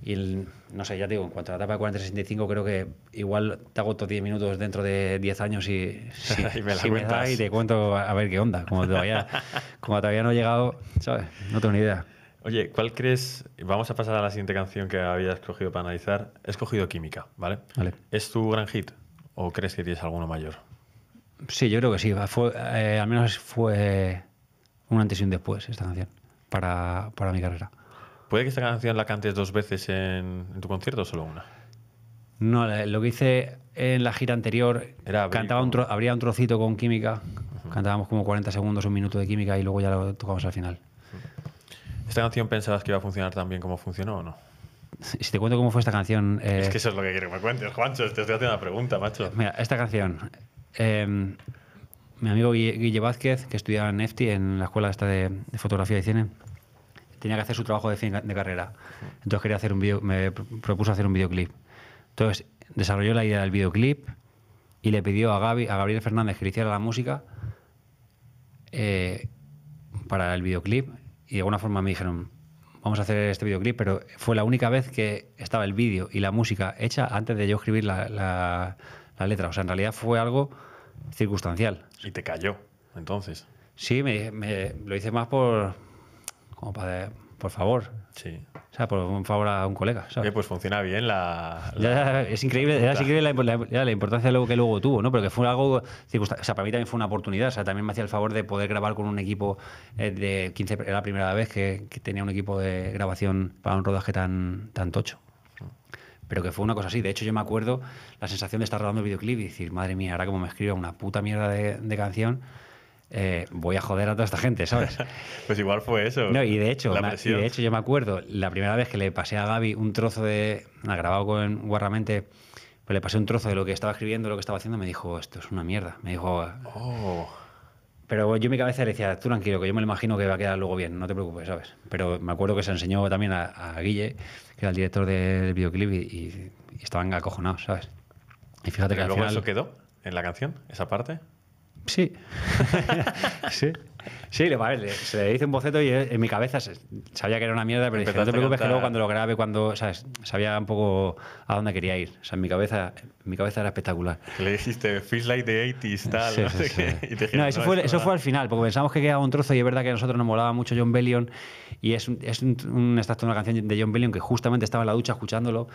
Y no sé, ya digo, en cuanto a la etapa de 40-65, creo que igual te agoto 10 minutos dentro de 10 años y, si, me, te cuento a ver qué onda. Como todavía, no he llegado, No tengo ni idea. Oye, ¿cuál crees? Vamos a pasar a la siguiente canción que habías escogido para analizar. He escogido Química, ¿vale? vale. es tu gran hit o crees que tienes alguno mayor? Sí, yo creo que sí. Eh, al menos fue un antes y un después esta canción para mi carrera. ¿Puede que esta canción la cantes dos veces en, tu concierto o solo una? No, lo que hice en la gira anterior, Era cantaba un un trocito con química, cantábamos como 40 segundos, un minuto de química y luego ya lo tocamos al final. ¿Esta canción pensabas que iba a funcionar tan bien como funcionó o no? Si te cuento cómo fue esta canción... Eh, es que eso es lo que quiero que me cuentes, Juancho, te estoy haciendo una pregunta, macho. Mira, esta canción... Em, mi amigo Guille, Vázquez, que estudiaba en EFTI, en la escuela esta de fotografía y cine, tenía que hacer su trabajo de carrera. Entonces quería hacer un video, me propuso hacer un videoclip. Entonces desarrolló la idea del videoclip y le pidió a, Gaby, a Gabriel Fernández que hiciera la música eh, para el videoclip y de alguna forma me dijeron, vamos a hacer este videoclip, pero fue la única vez que estaba el vídeo y la música hecha antes de yo escribir la, la, letra. O sea, en realidad fue algo circunstancial. Y te cayó, entonces. Sí, me, lo hice más por, como para, por favor. Sí. O sea, por favor a un colega. que pues funciona bien la. es increíble, la, importancia luego que luego tuvo, ¿no? Pero que fue algo. O sea, para mí también fue una oportunidad. O sea, también me hacía el favor de poder grabar con un equipo eh, de 15. Era la primera vez que, tenía un equipo de grabación para un rodaje tan, tan tocho pero que fue una cosa así. De hecho, yo me acuerdo la sensación de estar rodando un videoclip y decir, madre mía, ahora como me escriba una puta mierda de canción, eh, voy a joder a toda esta gente, ¿sabes? pues igual fue eso. No, y de hecho, de hecho yo me acuerdo, la primera vez que le pasé a Gaby un trozo de, grabado con Guarramente, pues le pasé un trozo de lo que estaba escribiendo, lo que estaba haciendo, me dijo, esto es una mierda. Me dijo... Oh. Pero yo en mi cabeza le decía, tú tranquilo, que yo me imagino que va a quedar luego bien, no te preocupes, ¿sabes? Pero me acuerdo que se enseñó también a, Guille, que era el director del videoclip, y, estaban acojonados, ¿sabes? Y fíjate que al final... quedó en la canción, esa parte. Sí. sí. le, se le dice un boceto y en mi cabeza sabía que era una mierda, pero dije, no te preocupes que luego cuando lo grabe, cuando, sabía un poco a dónde quería ir. O sea, en mi cabeza, mi cabeza era espectacular. Le dijiste, feels like the 80s, tal. y no, eso, fue, al final, porque pensamos que quedaba un trozo y es verdad que a nosotros nos molaba mucho John Bellion y es, un extracto de una canción de John Bellion que justamente estaba en la ducha escuchándolo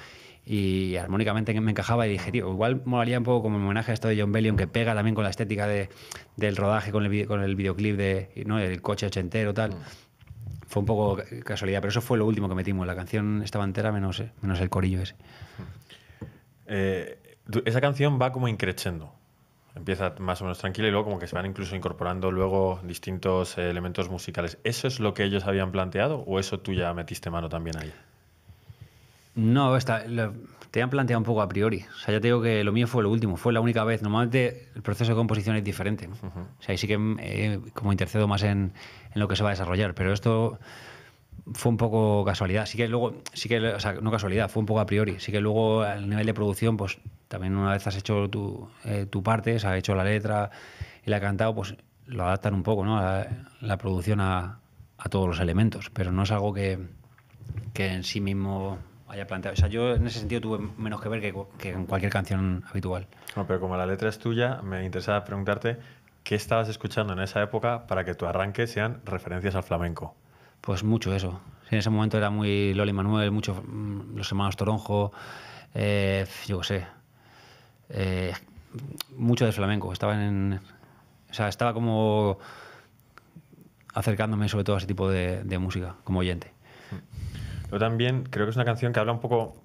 y armónicamente me encajaba y dije, tío, igual valía un poco como homenaje a esto de John Bellion que pega también con la estética del rodaje, con el, videoclip de, ¿no? El coche ochentero, tal. Mm. Fue un poco casualidad, pero eso fue lo último que metimos. La canción estaba entera menos, menos el corillo ese. Mm. Eh, esa canción va como increchendo empieza más o menos tranquila y luego como que se van incluso incorporando luego distintos elementos musicales. ¿Eso es lo que ellos habían planteado o eso tú ya metiste mano también ahí? No, te han planteado un poco a priori. O sea, ya te digo que lo mío fue lo último, fue la única vez. Normalmente el proceso de composición es diferente. O sea, ahí sí que eh, como intercedo más en, lo que se va a desarrollar, pero esto fue un poco casualidad. Sí que luego, sí que, o sea, no casualidad, fue un poco a priori. Sí que luego al nivel de producción, pues también una vez has hecho tu, eh, parte, has ha hecho la letra y la ha cantado, pues lo adaptan un poco, ¿no? La, producción a, todos los elementos, pero no es algo que, que en sí mismo haya planteado. O sea, yo en ese sentido tuve menos que ver que, en cualquier canción habitual. pero como la letra es tuya, me interesaba preguntarte qué estabas escuchando en esa época para que tu arranque sean referencias al flamenco. Pues mucho eso. en ese momento era muy Loli Manuel, mucho mm, los hermanos Toronjo, eh, yo qué sé. Eh, mucho de flamenco. Estaba en. O sea, estaba como acercándome sobre todo a ese tipo de música como oyente. Yo también creo que es una canción que habla un poco...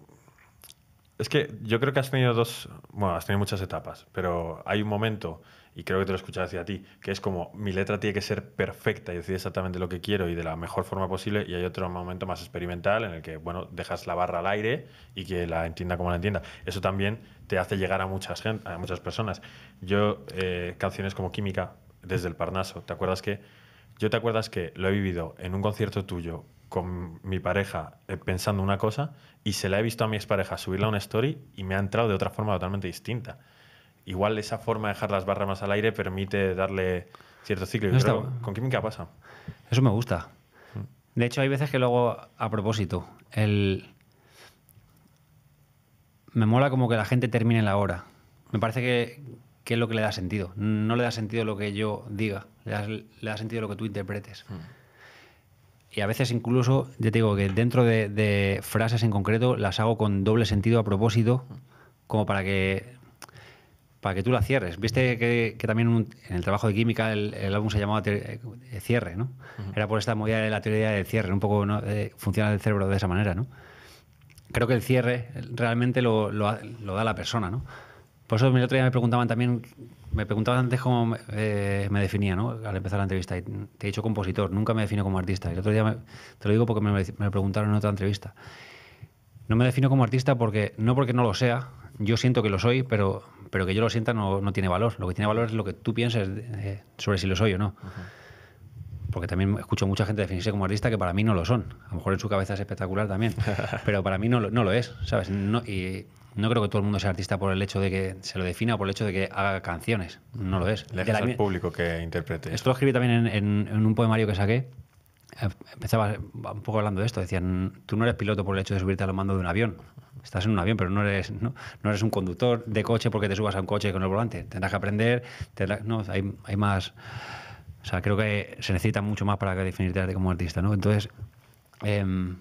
Es que yo creo que has tenido dos... Bueno, has tenido muchas etapas, pero hay un momento, y creo que te lo he hacia ti, que es como mi letra tiene que ser perfecta y decir exactamente lo que quiero y de la mejor forma posible, y hay otro momento más experimental en el que, bueno, dejas la barra al aire y que la entienda como la entienda. Eso también te hace llegar a muchas, gente, a muchas personas. Yo, eh, canciones como Química, desde el Parnaso, ¿te acuerdas que... Yo te acuerdas que lo he vivido en un concierto tuyo con mi pareja eh, pensando una cosa y se la he visto a mi expareja subirla a una story y me ha entrado de otra forma totalmente distinta. Igual esa forma de dejar las barras más al aire permite darle cierto ciclo. ¿Con qué con química pasa. Eso me gusta. Mm. De hecho, hay veces que luego a propósito. El... Me mola como que la gente termine la hora. Me parece que, es lo que le da sentido. No le da sentido lo que yo diga, le da, sentido lo que tú interpretes. Mm y a veces incluso, yo te digo que dentro de, frases en concreto las hago con doble sentido a propósito, como para que para que tú la cierres. Viste que, también en el trabajo de química el, álbum se llamaba eh, cierre, ¿no? Era por esta movida de la teoría del cierre, un poco eh, funciona el cerebro de esa manera, ¿no? Creo que el cierre realmente lo da la persona, ¿no? Por eso el otro día me preguntaban también, me preguntaban antes cómo eh, me definía, ¿no? Al empezar la entrevista. Y te he dicho compositor, nunca me defino como artista. Y el otro día te lo digo porque me, me, preguntaron en otra entrevista. No me defino como artista porque, no porque no lo sea, yo siento que lo soy, pero, pero que yo lo sienta no, no tiene valor. Lo que tiene valor es lo que tú pienses eh, sobre si lo soy o no porque también escucho mucha gente definirse como artista que para mí no lo son. A lo mejor en su cabeza es espectacular también, pero para mí no lo, no lo es, ¿sabes? No, y no creo que todo el mundo sea artista por el hecho de que se lo defina o por el hecho de que haga canciones. No lo es. Le al público que interprete. Esto lo escribí también en, en, en, un poemario que saqué. Empezaba un poco hablando de esto. Decían, tú no eres piloto por el hecho de subirte al mando de un avión. Estás en un avión, pero no eres, no, eres un conductor de coche porque te subas a un coche con el volante. Tendrás que aprender. no, hay, hay más o sea, creo que se necesita mucho más para definirte como artista, ¿no? Entonces, em,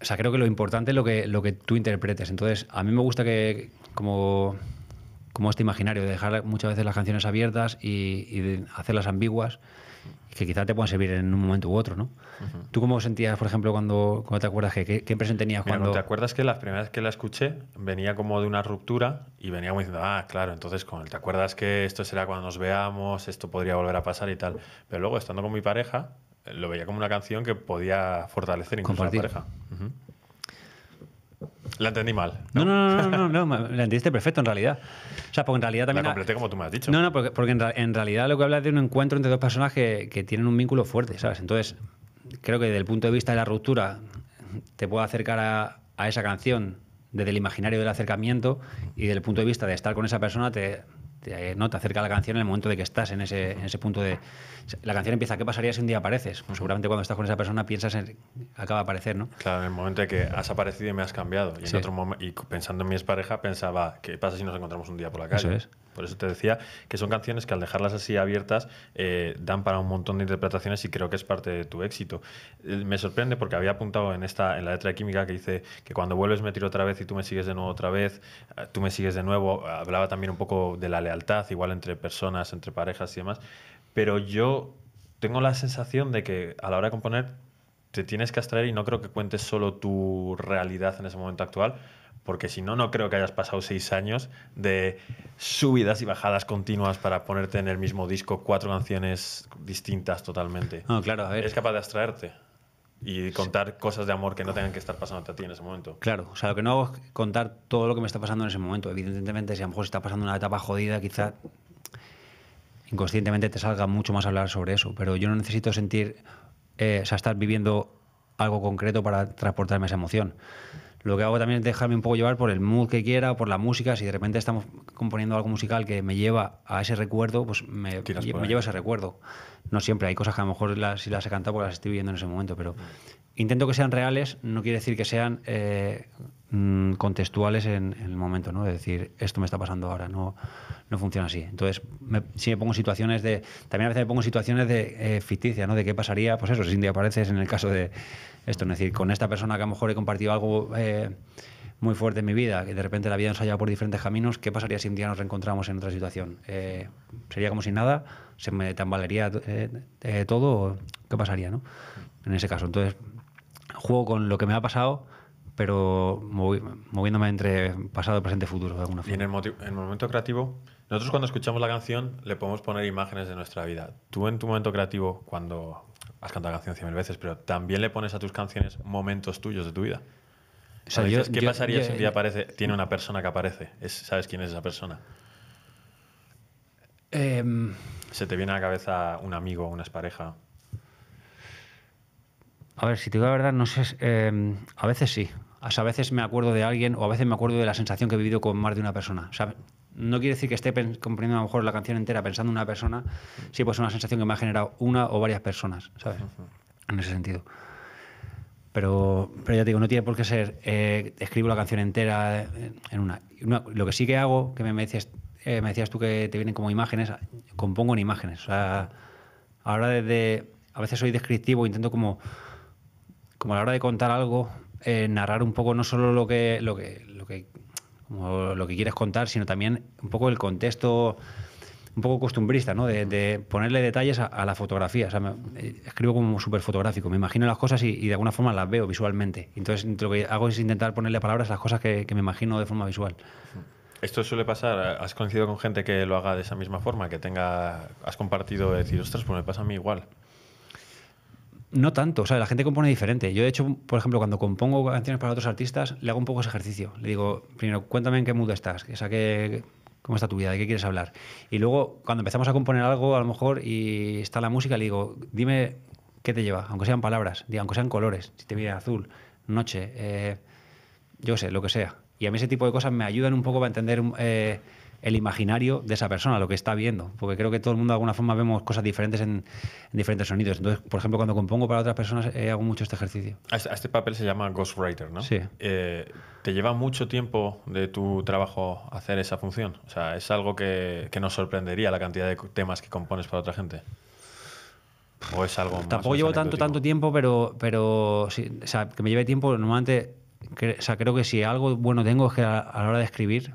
o sea, creo que lo importante es lo que, lo que tú interpretes. Entonces, a mí me gusta que, como, como este imaginario, de dejar muchas veces las canciones abiertas y, hacerlas ambiguas que quizá te puedan servir en un momento u otro, ¿no? ¿Tú cómo sentías, por ejemplo, cuando, cuando te acuerdas? Que, ¿Qué, impresión tenías cuando...? ¿Te acuerdas que las primeras que la escuché venía como de una ruptura y venía como diciendo, ah, claro, entonces con ¿te acuerdas que esto será cuando nos veamos, esto podría volver a pasar y tal? Pero luego, estando con mi pareja, lo veía como una canción que podía fortalecer incluso a la pareja. La entendí mal. no, no, no, no, no, la entendiste perfecto en realidad. O sea, porque en realidad también. No, no, porque, en, realidad lo que habla es de un encuentro entre dos personas que, tienen un vínculo fuerte, ¿sabes? Entonces, creo que desde el punto de vista de la ruptura, te puedo acercar a, a esa canción desde el imaginario del acercamiento y desde el punto de vista de estar con esa persona, te, eh, te, acerca la canción en el momento de que estás en ese, en ese punto de... La canción empieza, ¿qué pasaría si un día apareces? Pues seguramente cuando estás con esa persona piensas, en, acaba de aparecer, ¿no? Claro, en el momento de que has aparecido y me has cambiado. Y, en otro y pensando en mi expareja pensaba, ¿qué pasa si nos encontramos un día por la calle? es. Por eso te decía que son canciones que al dejarlas así abiertas eh, dan para un montón de interpretaciones y creo que es parte de tu éxito. Eh, me sorprende porque había apuntado en, esta, en la letra de química que dice que cuando vuelves me tiro otra vez y tú me sigues de nuevo otra vez, eh, tú me sigues de nuevo. Hablaba también un poco de la lealtad, igual entre personas, entre parejas y demás. Pero yo tengo la sensación de que a la hora de componer te tienes que abstraer y no creo que cuentes solo tu realidad en ese momento actual, porque si no, no creo que hayas pasado seis años de subidas y bajadas continuas para ponerte en el mismo disco cuatro canciones distintas totalmente. No, claro, Es capaz de abstraerte y contar cosas de amor que no tengan que estar pasando a ti en ese momento. Claro, o sea, lo que no hago es contar todo lo que me está pasando en ese momento. Evidentemente, si a lo mejor está pasando una etapa jodida, quizá inconscientemente te salga mucho más hablar sobre eso, pero yo no necesito sentir, eh, o sea, estar viviendo algo concreto para transportarme esa emoción. Lo que hago también es dejarme un poco llevar por el mood que quiera, por la música. Si de repente estamos componiendo algo musical que me lleva a ese recuerdo, pues me, lleva lleva ese recuerdo. No siempre, hay cosas que a lo mejor las, si las he cantado porque las estoy viendo en ese momento, pero mm. intento que sean reales, no quiere decir que sean... Eh, Mm, contextuales en, el momento, ¿no? De decir, esto me está pasando ahora, no, no funciona así. Entonces, me, sí me pongo situaciones de. También a veces me pongo situaciones de eh, ficticia, ¿no? De qué pasaría, pues eso, si un día apareces en el caso de esto, es decir, con esta persona que a lo mejor he compartido algo. Eh, muy fuerte en mi vida, que de repente la vida nos ha llevado por diferentes caminos, ¿qué pasaría si un día nos reencontramos en otra situación? Eh, ¿Sería como si nada? ¿Se me tambalearía todo? ¿Qué pasaría, no? En ese caso. Entonces, juego con lo que me ha pasado pero moviéndome entre pasado, presente, futuro, de alguna forma. Y en el, momento creativo, nosotros cuando escuchamos la canción le podemos poner imágenes de nuestra vida. Tú en tu momento creativo, cuando has cantado la canción cien veces, pero también le pones a tus canciones momentos tuyos de tu vida. ¿Qué pasaría si un día eh, aparece, tiene una persona que aparece? ¿Sabes quién es esa persona? Em. ¿Se te viene a la cabeza un amigo, una pareja A ver, si te digo la verdad, no sé. Em, a veces sí, a veces me acuerdo de alguien o a veces me acuerdo de la sensación que he vivido con más de una persona. no quiere decir que esté comprendiendo a lo mejor la canción entera pensando en una persona, sí, pues es una sensación que me ha generado una o varias personas, ¿sabes? En ese sentido. Pero, pero ya te digo, no tiene por qué ser, eh, escribo la canción entera eh, en una, Lo que sí que hago, que me, decías, eh, me decías tú que te vienen como imágenes, compongo en imágenes. O sea, ahora desde... A veces soy descriptivo, intento como... Como a la hora de contar algo, eh, narrar un poco no solo lo que, lo que, lo que, quieres contar, sino también un poco el contexto un poco costumbrista, ¿no? De, ponerle detalles a, la fotografía. Eh, escribo como súper fotográfico. Me imagino las cosas y, de alguna forma las veo visualmente. Entonces, lo que hago es intentar ponerle palabras a las cosas que, me imagino de forma visual. Esto suele pasar. ¿Has coincidido con gente que lo haga de esa misma forma? Que tenga. Has compartido decir, ostras, pues me pasa a mí igual. No tanto, o sea, la gente compone diferente. Yo, de hecho, por ejemplo, cuando compongo canciones para otros artistas, le hago un poco ese ejercicio. Le digo, primero, cuéntame en qué mundo estás, o sea, qué, cómo está tu vida, de qué quieres hablar. Y luego, cuando empezamos a componer algo, a lo mejor, y está la música, le digo, dime qué te lleva, aunque sean palabras, aunque sean colores, si te viene azul, noche, eh, yo sé, lo que sea. Y a mí ese tipo de cosas me ayudan un poco para entender eh, el imaginario de esa persona, lo que está viendo. Porque creo que todo el mundo de alguna forma vemos cosas diferentes en, diferentes sonidos. Entonces, por ejemplo, cuando compongo para otras personas eh, hago mucho este ejercicio. Este, a este papel se llama ghostwriter, ¿no? Sí. Eh, ¿Te lleva mucho tiempo de tu trabajo hacer esa función? O sea, ¿es algo que, que nos sorprendería la cantidad de temas que compones para otra gente? ¿O es algo Tampoco llevo tanto, tanto tiempo, pero, pero o sea, que me lleve tiempo, normalmente, o sea, creo que si algo bueno tengo es que a la hora de escribir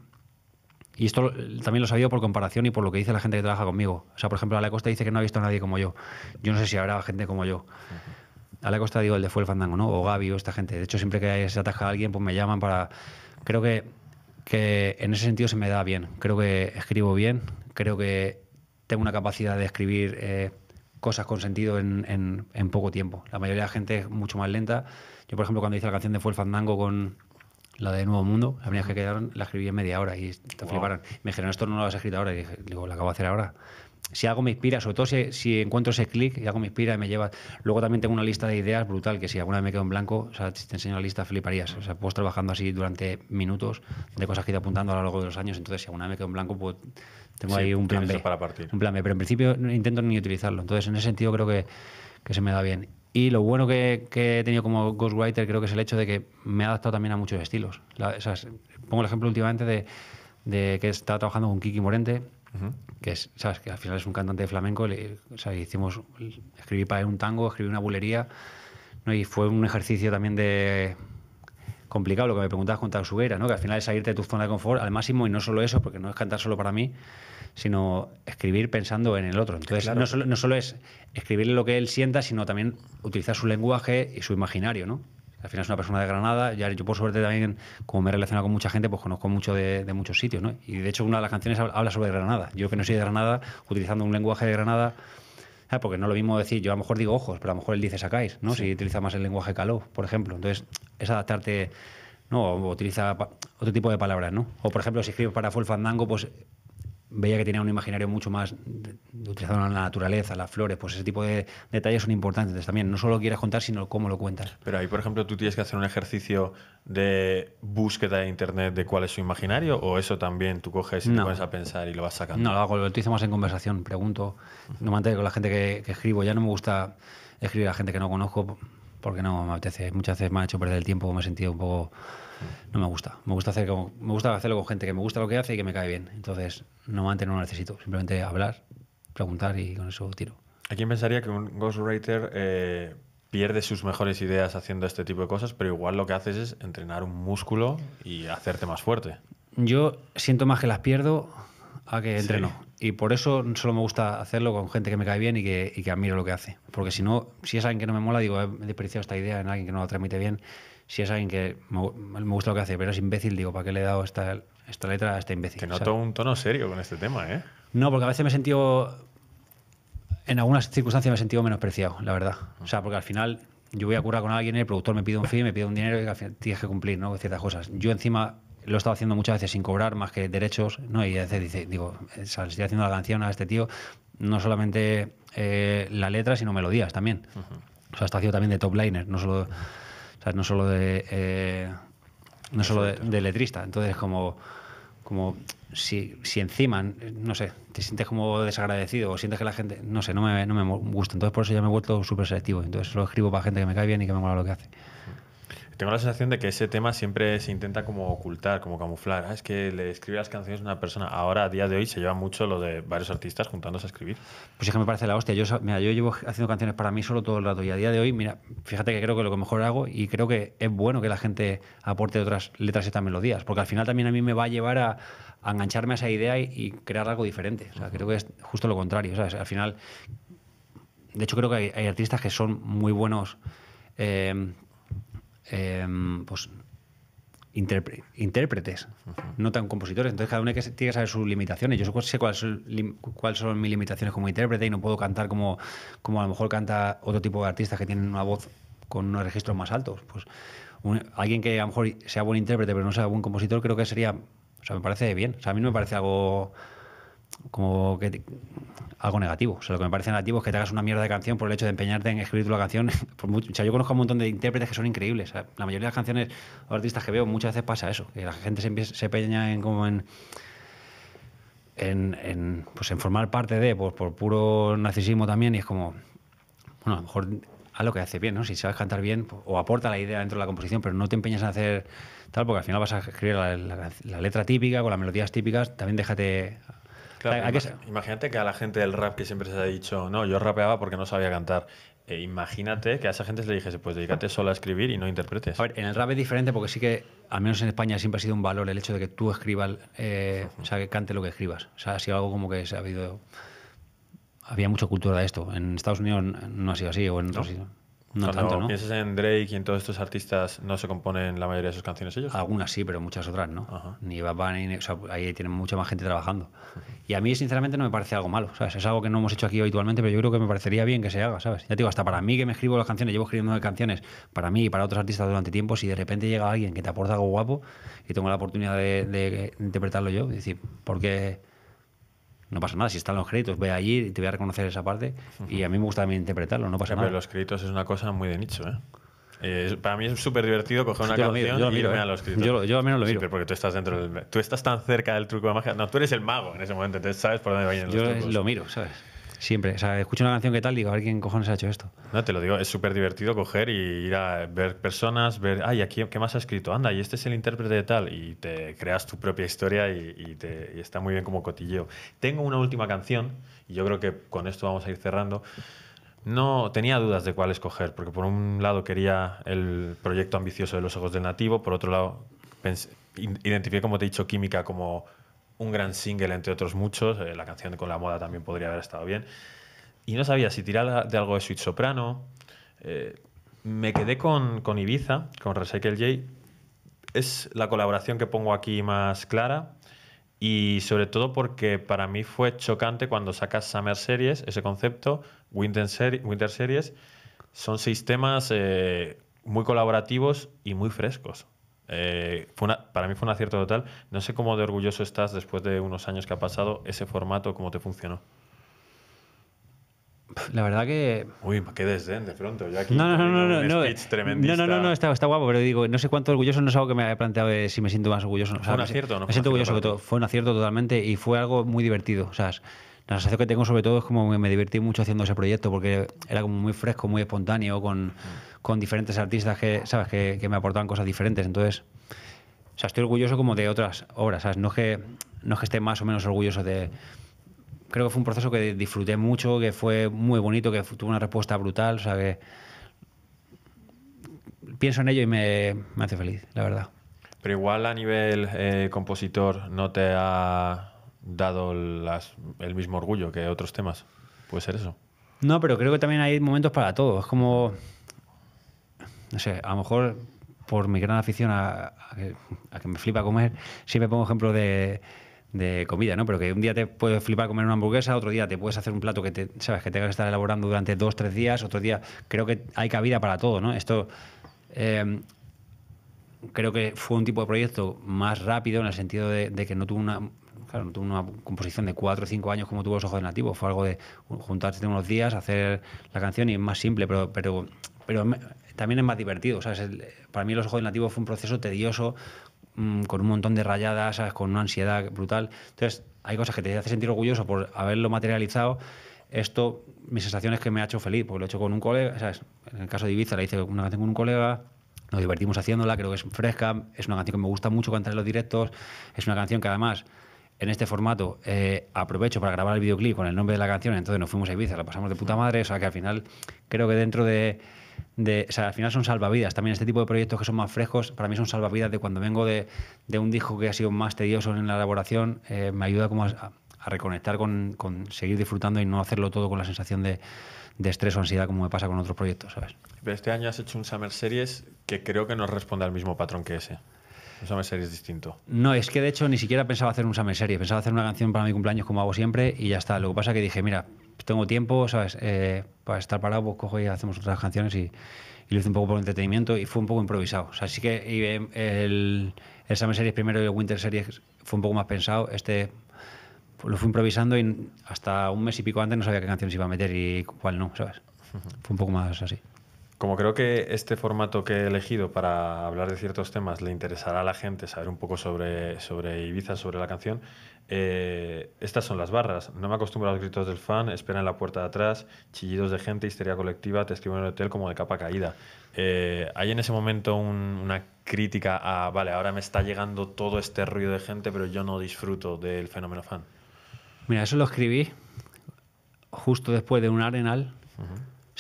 y esto también lo sabía por comparación y por lo que dice la gente que trabaja conmigo. O sea, por ejemplo, Ale Costa dice que no ha visto a nadie como yo. Yo no sé si habrá gente como yo. Ale Costa digo el de Fue el Fandango, ¿no? O Gaby o esta gente. De hecho, siempre que se ataja a alguien, pues me llaman para... Creo que, en ese sentido se me da bien. Creo que escribo bien. Creo que tengo una capacidad de escribir eh, cosas con sentido en, en poco tiempo. La mayoría de la gente es mucho más lenta. Yo, por ejemplo, cuando hice la canción de Fue el Fandango con la de Nuevo Mundo, la primera que quedaron, la escribí en media hora y te fliparon. Me dijeron, esto no lo a escribir ahora. Y dije, digo, lo acabo de hacer ahora. Si algo me inspira, sobre todo si, si encuentro ese clic y algo me inspira y me lleva. Luego también tengo una lista de ideas brutal que si alguna vez me quedo en blanco, o sea, si te enseño la lista, fliparías. O sea, puedo trabajando así durante minutos de cosas que he ido apuntando a lo largo de los años. Entonces, si alguna vez me quedo en blanco, pues tengo ahí un plan B. Para Un plan B, pero en principio no intento ni utilizarlo. Entonces, en ese sentido, creo que, que se me da bien. Y lo bueno que, he tenido como ghostwriter creo que es el hecho de que me he adaptado también a muchos estilos. pongo el ejemplo últimamente de, de, que estaba trabajando con Kiki Morente, que, ¿sabes? que al final es un cantante de flamenco. hicimos, escribí para él un tango, escribí una bulería. ¿no? Y fue un ejercicio también de complicado, lo que me preguntabas con Tausuguera, ¿no? que al final es salirte de tu zona de confort al máximo y no solo eso, porque no es cantar solo para mí, sino escribir pensando en el otro. Entonces, no, solo, es escribirle lo que él sienta, sino también utilizar su lenguaje y su imaginario, ¿no? al final es una persona de Granada. Ya, yo, por suerte, también, como me he relacionado con mucha gente, pues conozco mucho de, muchos sitios, ¿no? Y de hecho, una de las canciones habla sobre Granada. Yo que no soy de Granada, utilizando un lenguaje de Granada. Ah, porque no es lo mismo decir, yo a lo mejor digo ojos, pero a lo mejor él dice sacáis, ¿no? Si utiliza más el lenguaje caló, por ejemplo. Entonces, es adaptarte, ¿no? O utiliza otro tipo de palabras, ¿no? O por ejemplo, si escribes para Full Fandango, pues veía que tenía un imaginario mucho más utilizado en la naturaleza, las flores, pues ese tipo de detalles son importantes Entonces, también. No solo lo contar, sino cómo lo cuentas. Pero ahí, por ejemplo, tú tienes que hacer un ejercicio de búsqueda de internet de cuál es su imaginario, o eso también tú coges y no. te a pensar y lo vas sacando. No, lo hago, lo utilizo más en conversación, pregunto. Normalmente con la gente que, escribo, ya no me gusta escribir a gente que no conozco porque no me apetece. Muchas veces me ha hecho perder el tiempo, me he sentido un poco. No me gusta. Me gusta, hacer me gusta hacerlo con gente que me gusta lo que hace y que me cae bien. Entonces, Normalmente no lo necesito, simplemente hablar, preguntar y con eso tiro. ¿A quién pensaría que un ghostwriter eh, pierde sus mejores ideas haciendo este tipo de cosas, pero igual lo que haces es entrenar un músculo y hacerte más fuerte? Yo siento más que las pierdo a que entreno. Y por eso solo me gusta hacerlo con gente que me cae bien y que, admiro lo que hace. Porque si no, si es alguien que no me mola, digo, he desperdiciado esta idea en alguien que no la transmite bien. Si es alguien que me, me gusta lo que hace, pero es imbécil, digo, ¿para qué le he dado esta esta letra está imbécil. Te noto un tono serio con este tema, ¿eh? No, porque a veces me he sentido, en algunas circunstancias me he sentido menospreciado, la verdad. O sea, porque al final yo voy a curar con alguien, el productor me pide un fin, me pide un dinero y al final tienes que cumplir, ¿no? Ciertas cosas. Yo encima lo he estado haciendo muchas veces sin cobrar más que derechos, ¿no? Y a veces dice, digo, eh, o estoy haciendo la canción a este tío, no solamente eh, la letra, sino melodías también. O sea, está haciendo también de top liner, no solo, no solo de... Eh, no solo de, letrista. Entonces, como como si, si encima, no sé, te sientes como desagradecido o sientes que la gente, no sé, no me, no me gusta. Entonces por eso ya me he vuelto súper selectivo. Entonces lo escribo para gente que me cae bien y que me mola lo que hace tengo la sensación de que ese tema siempre se intenta como ocultar, como camuflar. Ah, es que le escribe las canciones a una persona. Ahora, a día de hoy, se lleva mucho lo de varios artistas juntándose a escribir. Pues es que me parece la hostia. Yo, yo llevo haciendo canciones para mí solo todo el rato y a día de hoy, mira, fíjate que creo que lo que mejor hago y creo que es bueno que la gente aporte otras letras y otras melodías, porque al final también a mí me va a llevar a, engancharme a esa idea y, crear algo diferente. O sea, creo que es justo lo contrario. Al final, de hecho, creo que hay, artistas que son muy buenos. Eh, Em, pues, intérpretes, no tan compositores. Entonces cada uno tiene que saber sus limitaciones. Yo sé cuáles son, mis limitaciones como intérprete y no puedo cantar como, como a lo mejor canta otro tipo de artistas que tienen una voz con unos registros más altos. Pues alguien que a lo mejor sea buen intérprete pero no sea buen compositor creo que sería, o sea, me parece bien. O sea, a mí no me parece algo como que algo negativo. O sea, lo que me parece negativo es que te hagas una mierda de canción por el hecho de empeñarte en escribir tu canción. o sea, yo conozco un montón de intérpretes que son increíbles. la mayoría de las canciones o artistas que veo muchas veces pasa eso, que la gente se, empeña en como en... pues en formar parte de, pues, por puro narcisismo también, y es como, bueno, a lo mejor haz lo que hace bien, ¿no? Si sabes cantar bien, pues, o aporta la idea dentro de la composición, pero no te empeñas en hacer tal, porque al final vas a escribir la, la letra típica, con las melodías típicas, también déjate Claro, Imagínate que a la gente del rap que siempre se ha dicho, no, yo rapeaba porque no sabía cantar. E imagínate que a esa gente se le dijese, pues dedícate solo a escribir y no interpretes. A ver, en el rap es diferente porque sí que, al menos en España, siempre ha sido un valor el hecho de que tú escribas, eh, o sea, que cante lo que escribas. O sea, ha sido algo como que se ha habido... Había mucha cultura de esto. En Estados Unidos no ha sido así, o en otros sitios. No tanto, ¿no? piensas en Drake y en todos estos artistas, ¿no se componen la mayoría de sus canciones ellos? Algunas sí, pero muchas otras no. Ni Bad ahí tienen mucha más gente trabajando. Y a mí, sinceramente, no me parece algo malo. ¿sabes? Es algo que no hemos hecho aquí habitualmente, pero yo creo que me parecería bien que se haga, ¿sabes? Ya te digo, hasta para mí que me escribo las canciones, llevo escribiendo canciones para mí y para otros artistas durante tiempo, si de repente llega alguien que te aporta algo guapo y tengo la oportunidad de, interpretarlo yo, es decir, qué...? no pasa nada. Si están los créditos, ve allí y te voy a reconocer esa parte. Y a mí me gusta también interpretarlo, no pasa nada. Pero los créditos es una cosa muy de nicho, ¿eh? Eh, para mí es súper divertido coger una canción yo y miro, ¿eh? a los créditos. Yo, yo, al menos lo miro. Sí, porque tú estás dentro del, Tú estás tan cerca del truco de magia. No, tú eres el mago en ese momento, entonces sabes por dónde vayan los Yo lo miro, ¿sabes? Siempre. O sea, escucho una canción que tal y digo, a ver quién cojones ha hecho esto. No, te lo digo, es súper divertido coger y ir a ver personas, ver, ay, aquí, ¿qué más ha escrito? Anda, y este es el intérprete de tal. Y te creas tu propia historia y, te, y está muy bien como cotilleo. Tengo una última canción, y yo creo que con esto vamos a ir cerrando. No tenía dudas de cuál escoger, porque por un lado quería el proyecto ambicioso de los ojos del nativo, por otro lado identifiqué, como te he dicho, química como un gran single entre otros muchos, eh, la canción con la moda también podría haber estado bien, y no sabía si tirar de algo de Sweet Soprano, eh, me quedé con, con Ibiza, con Recycle J, es la colaboración que pongo aquí más clara, y sobre todo porque para mí fue chocante cuando sacas Summer Series, ese concepto, Winter, Series, son seis temas eh, muy colaborativos y muy frescos. Eh, fue para mí fue un acierto total. No sé cómo de orgulloso estás después de unos años que ha pasado ese formato, cómo te funcionó. La verdad que. Uy, qué desdén de pronto. Eh, no, no, no, no, no, no, no, está, guapo, pero digo, no sé cuánto orgulloso, no es algo que me haya planteado si me siento más orgulloso. ¿Fue o sea, un acierto no? Me siento orgulloso, todo, fue un acierto totalmente y fue algo muy divertido, ¿sabes? la sensación que tengo sobre todo es como que me divertí mucho haciendo ese proyecto porque era como muy fresco, muy espontáneo, con, diferentes artistas que, ¿sabes? Que, me aportaban cosas diferentes. Entonces, o sea, estoy orgulloso como de otras obras, No es que, no que esté más o menos orgulloso de... Creo que fue un proceso que disfruté mucho, que fue muy bonito, que tuvo una respuesta brutal, o sea que pienso en ello y me, hace feliz, la verdad. Pero igual a nivel eh, compositor no te ha dado las, el mismo orgullo que otros temas. Puede ser eso. No, pero creo que también hay momentos para todo. Es como, no sé, a lo mejor por mi gran afición a, que, me flipa comer, siempre pongo ejemplo de, comida, ¿no? Pero que un día te puedes flipar comer una hamburguesa, otro día te puedes hacer un plato que te, sabes que tengas que estar elaborando durante dos, tres días, otro día creo que hay cabida para todo, ¿no? Esto eh, creo que fue un tipo de proyecto más rápido en el sentido de, de que no tuvo una, Claro, no tuvo una composición de cuatro o cinco años como tuvo los ojos de nativo. Fue algo de juntarse unos días, hacer la canción y es más simple, pero, pero, también es más divertido. ¿sabes? para mí los ojos de nativo fue un proceso tedioso, mm, con un montón de rayadas, con una ansiedad brutal. Entonces, hay cosas que te hace sentir orgulloso por haberlo materializado. Esto, mi sensación es que me ha hecho feliz, porque lo he hecho con un colega. ¿sabes? En el caso de Ibiza, la hice una canción con un colega, nos divertimos haciéndola, creo que es fresca, es una canción que me gusta mucho cantar en los directos, es una canción que además en este formato eh, aprovecho para grabar el videoclip con el nombre de la canción, entonces nos fuimos a Ibiza, la pasamos de puta madre, o sea que al final creo que dentro de, o sea, al final son salvavidas, también este tipo de proyectos que son más frescos, para mí son salvavidas de cuando vengo de, un disco que ha sido más tedioso en la elaboración, eh, me ayuda como a, reconectar con, seguir disfrutando y no hacerlo todo con la sensación de, de estrés o ansiedad como me pasa con otros proyectos, ¿sabes? Pero este año has hecho un Summer Series que creo que no responde al mismo patrón que ese. Un Summer Series distinto. No, es que de hecho ni siquiera pensaba hacer un Summer Series. Pensaba hacer una canción para mi cumpleaños como hago siempre y ya está. Lo que pasa que dije, mira, tengo tiempo, ¿sabes? Eh, para estar parado, pues cojo y hacemos otras canciones y, y, lo hice un poco por entretenimiento y fue un poco improvisado. O sea, así que eh, el, el Summer Series primero y el Winter Series fue un poco más pensado. Este lo fui improvisando y hasta un mes y pico antes no sabía qué canciones iba a meter y cuál no, ¿sabes? Fue un poco más así. Como creo que este formato que he elegido para hablar de ciertos temas le interesará a la gente saber un poco sobre, sobre Ibiza, sobre la canción, eh, estas son las barras. No me acostumbro a los gritos del fan, espera en la puerta de atrás, chillidos de gente, histeria colectiva, te escribo el hotel como de capa caída. Eh, hay en ese momento una crítica a, vale, ahora me está llegando todo este ruido de gente, pero yo no disfruto del fenómeno fan. Mira, eso lo escribí justo después de un arenal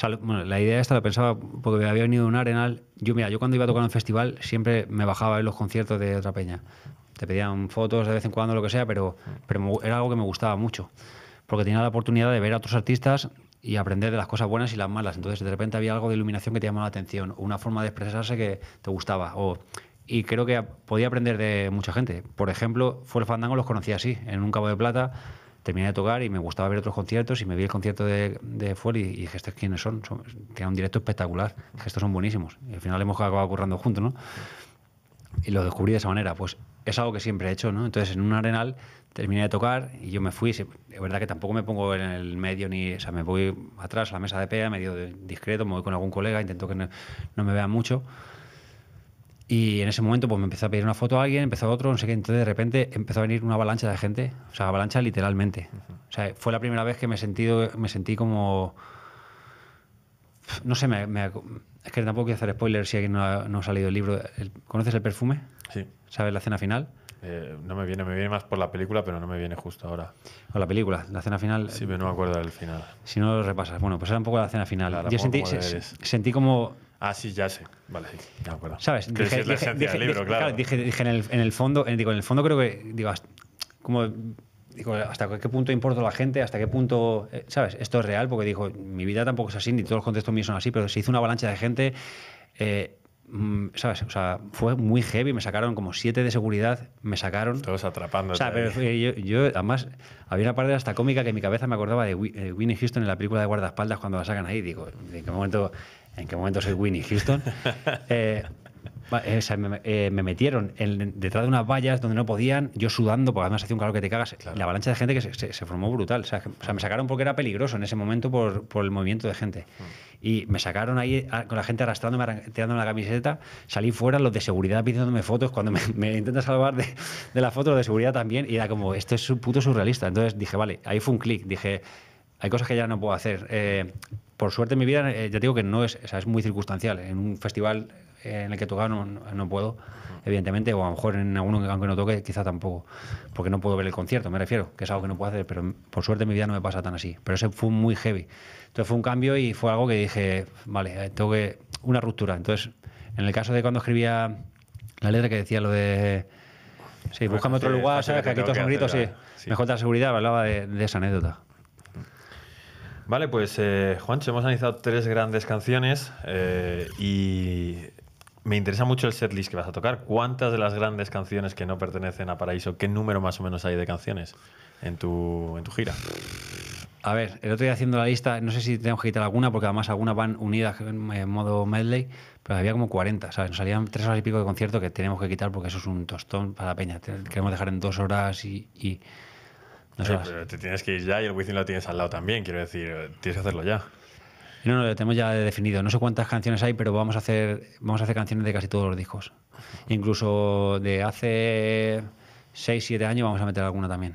la idea esta la pensaba porque había venido un arenal. Yo, mira, yo cuando iba a tocar en un festival siempre me bajaba a ver los conciertos de otra peña. Te pedían fotos de vez en cuando, lo que sea, pero, era algo que me gustaba mucho. Porque tenía la oportunidad de ver a otros artistas y aprender de las cosas buenas y las malas. Entonces, de repente había algo de iluminación que te llamaba la atención, una forma de expresarse que te gustaba. y creo que podía aprender de mucha gente. Por ejemplo, fue el Fandango los conocí así, en un Cabo de Plata terminé de tocar y me gustaba ver otros conciertos y me vi el concierto de, de y, dije, ¿estos quiénes son? son? un directo espectacular, estos son buenísimos. Y al final hemos acabado currando juntos, ¿no? Y lo descubrí de esa manera, pues es algo que siempre he hecho, ¿no? Entonces en un arenal terminé de tocar y yo me fui, es verdad que tampoco me pongo en el medio ni, o sea, me voy atrás a la mesa de pea, medio discreto, me voy con algún colega, intento que no, no me vean mucho y en ese momento pues me empezó a pedir una foto a alguien, empezó a otro, no sé qué. Entonces de repente empezó a venir una avalancha de gente, o sea, avalancha literalmente. O sea, fue la primera vez que me, sentido, me sentí como... No sé, es que tampoco quiero hacer spoilers si alguien no ha, salido el libro. ¿Conoces el perfume? Sí. ¿Sabes la escena final? Eh, no me viene, me viene más por la película, pero no me viene justo ahora. O la película, la escena final. Sí, pero no me acuerdo del final. Si no lo repasas. Bueno, pues era un poco la escena final. Yo sentí como Ah, sí, ya sé. Vale, sí, ya acuerdo. ¿Sabes? Dije, es dije, del libro, claro. claro dije, en el, en el fondo, en, eh, digo, en el fondo creo que, digo, hasta, como, hasta qué punto importa la gente, hasta qué punto, eh, ¿sabes? Esto es real, porque digo, mi vida tampoco es así, ni todos los contextos míos son así, pero se hizo una avalancha de gente, eh, mm, ¿sabes? O sea, fue muy heavy, me sacaron como siete de seguridad, me sacaron. Todos atrapando. O sea, pero yo, yo, además, había una parte hasta cómica que en mi cabeza me acordaba de Winnie Houston en la película de guardaespaldas cuando la sacan ahí, digo, ¿en qué momento ¿en qué momento soy Winnie Houston? Eh, eh, eh, me, metieron detrás de unas vallas donde no podían, yo sudando, porque además hacía un calor que te cagas. La avalancha de gente que se, formó brutal. O sea, me sacaron porque era peligroso en ese momento por, el movimiento de gente. Mm. Y me sacaron ahí ah, con la gente arrastrándome, tirándome la camiseta. Salí fuera, los de seguridad pidiéndome fotos. Cuando me, intenta salvar de, la foto, los de seguridad también. Y era como, esto es un puto surrealista. Entonces dije, vale, ahí fue un clic. Dije, hay cosas que ya no puedo hacer por suerte en mi vida, eh, ya digo que no es, o sea, es muy circunstancial. En un festival eh, en el que toca no, no puedo, evidentemente, o a lo mejor en alguno que no toque, quizá tampoco, porque no puedo ver el concierto, me refiero, que es algo que no puedo hacer, pero por suerte en mi vida no me pasa tan así. Pero ese fue muy heavy. Entonces fue un cambio y fue algo que dije, vale, eh, tengo que. una ruptura. Entonces, en el caso de cuando escribía la letra que decía lo de. Sí, búscame otro lugar, sabes que aquí todos son gritos, sí. Mejor la seguridad, hablaba de esa anécdota. Vale, pues eh, Juancho, hemos analizado tres grandes canciones eh, y me interesa mucho el setlist que vas a tocar. ¿Cuántas de las grandes canciones que no pertenecen a Paraíso, qué número más o menos hay de canciones en tu, en tu gira? A ver, el otro día haciendo la lista, no sé si tenemos que quitar alguna, porque además algunas van unidas en modo medley, pero había como 40, ¿sabes? Nos salían tres horas y pico de concierto que tenemos que quitar porque eso es un tostón para la peña. Queremos dejar en dos horas y te tienes que ir ya y el Wizzing lo tienes al lado también, quiero decir, tienes que hacerlo ya. No, no, lo tenemos ya definido. No sé cuántas canciones hay, pero vamos a hacer, vamos a hacer canciones de casi todos los discos. Incluso de hace 6, 7 años vamos a meter alguna también.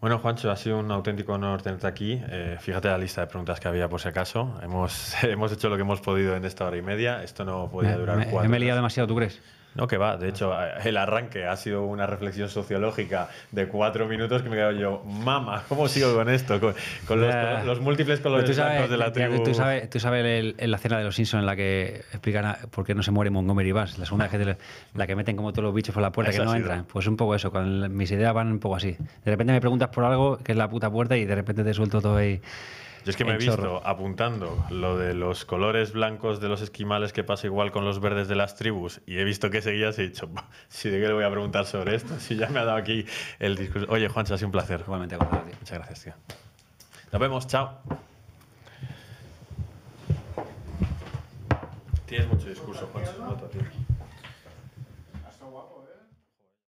Bueno, Juancho, ha sido un auténtico honor tenerte aquí. Eh, fíjate la lista de preguntas que había por si acaso. Hemos, hemos hecho lo que hemos podido en esta hora y media. Esto no podía durar me, Me he liado demasiado, ¿tú crees? No, que va. De hecho, eh, el arranque ha sido una reflexión sociológica de cuatro minutos que me he quedado yo, mamá, ¿cómo sigo con esto? Con, los, múltiples colores de la tribu. Tú sabes, tú la escena de los Simpsons en la que explican por qué no se muere Montgomery Bass, la segunda que la, que meten como todos los bichos por la puerta que no entran. Pues un poco eso, con mis ideas van un poco así. De repente me preguntas por algo que es la puta puerta y de repente te suelto todo ahí. Yo es que me he visto apuntando lo de los colores blancos de los esquimales que pasa igual con los verdes de las tribus y he visto que seguías y he dicho, si de qué le voy a preguntar sobre esto, si ya me ha dado aquí el discurso. Oye, Juan, ha sido un placer. Igualmente, Muchas gracias, tío. Nos vemos, chao. Tienes mucho discurso, Juan.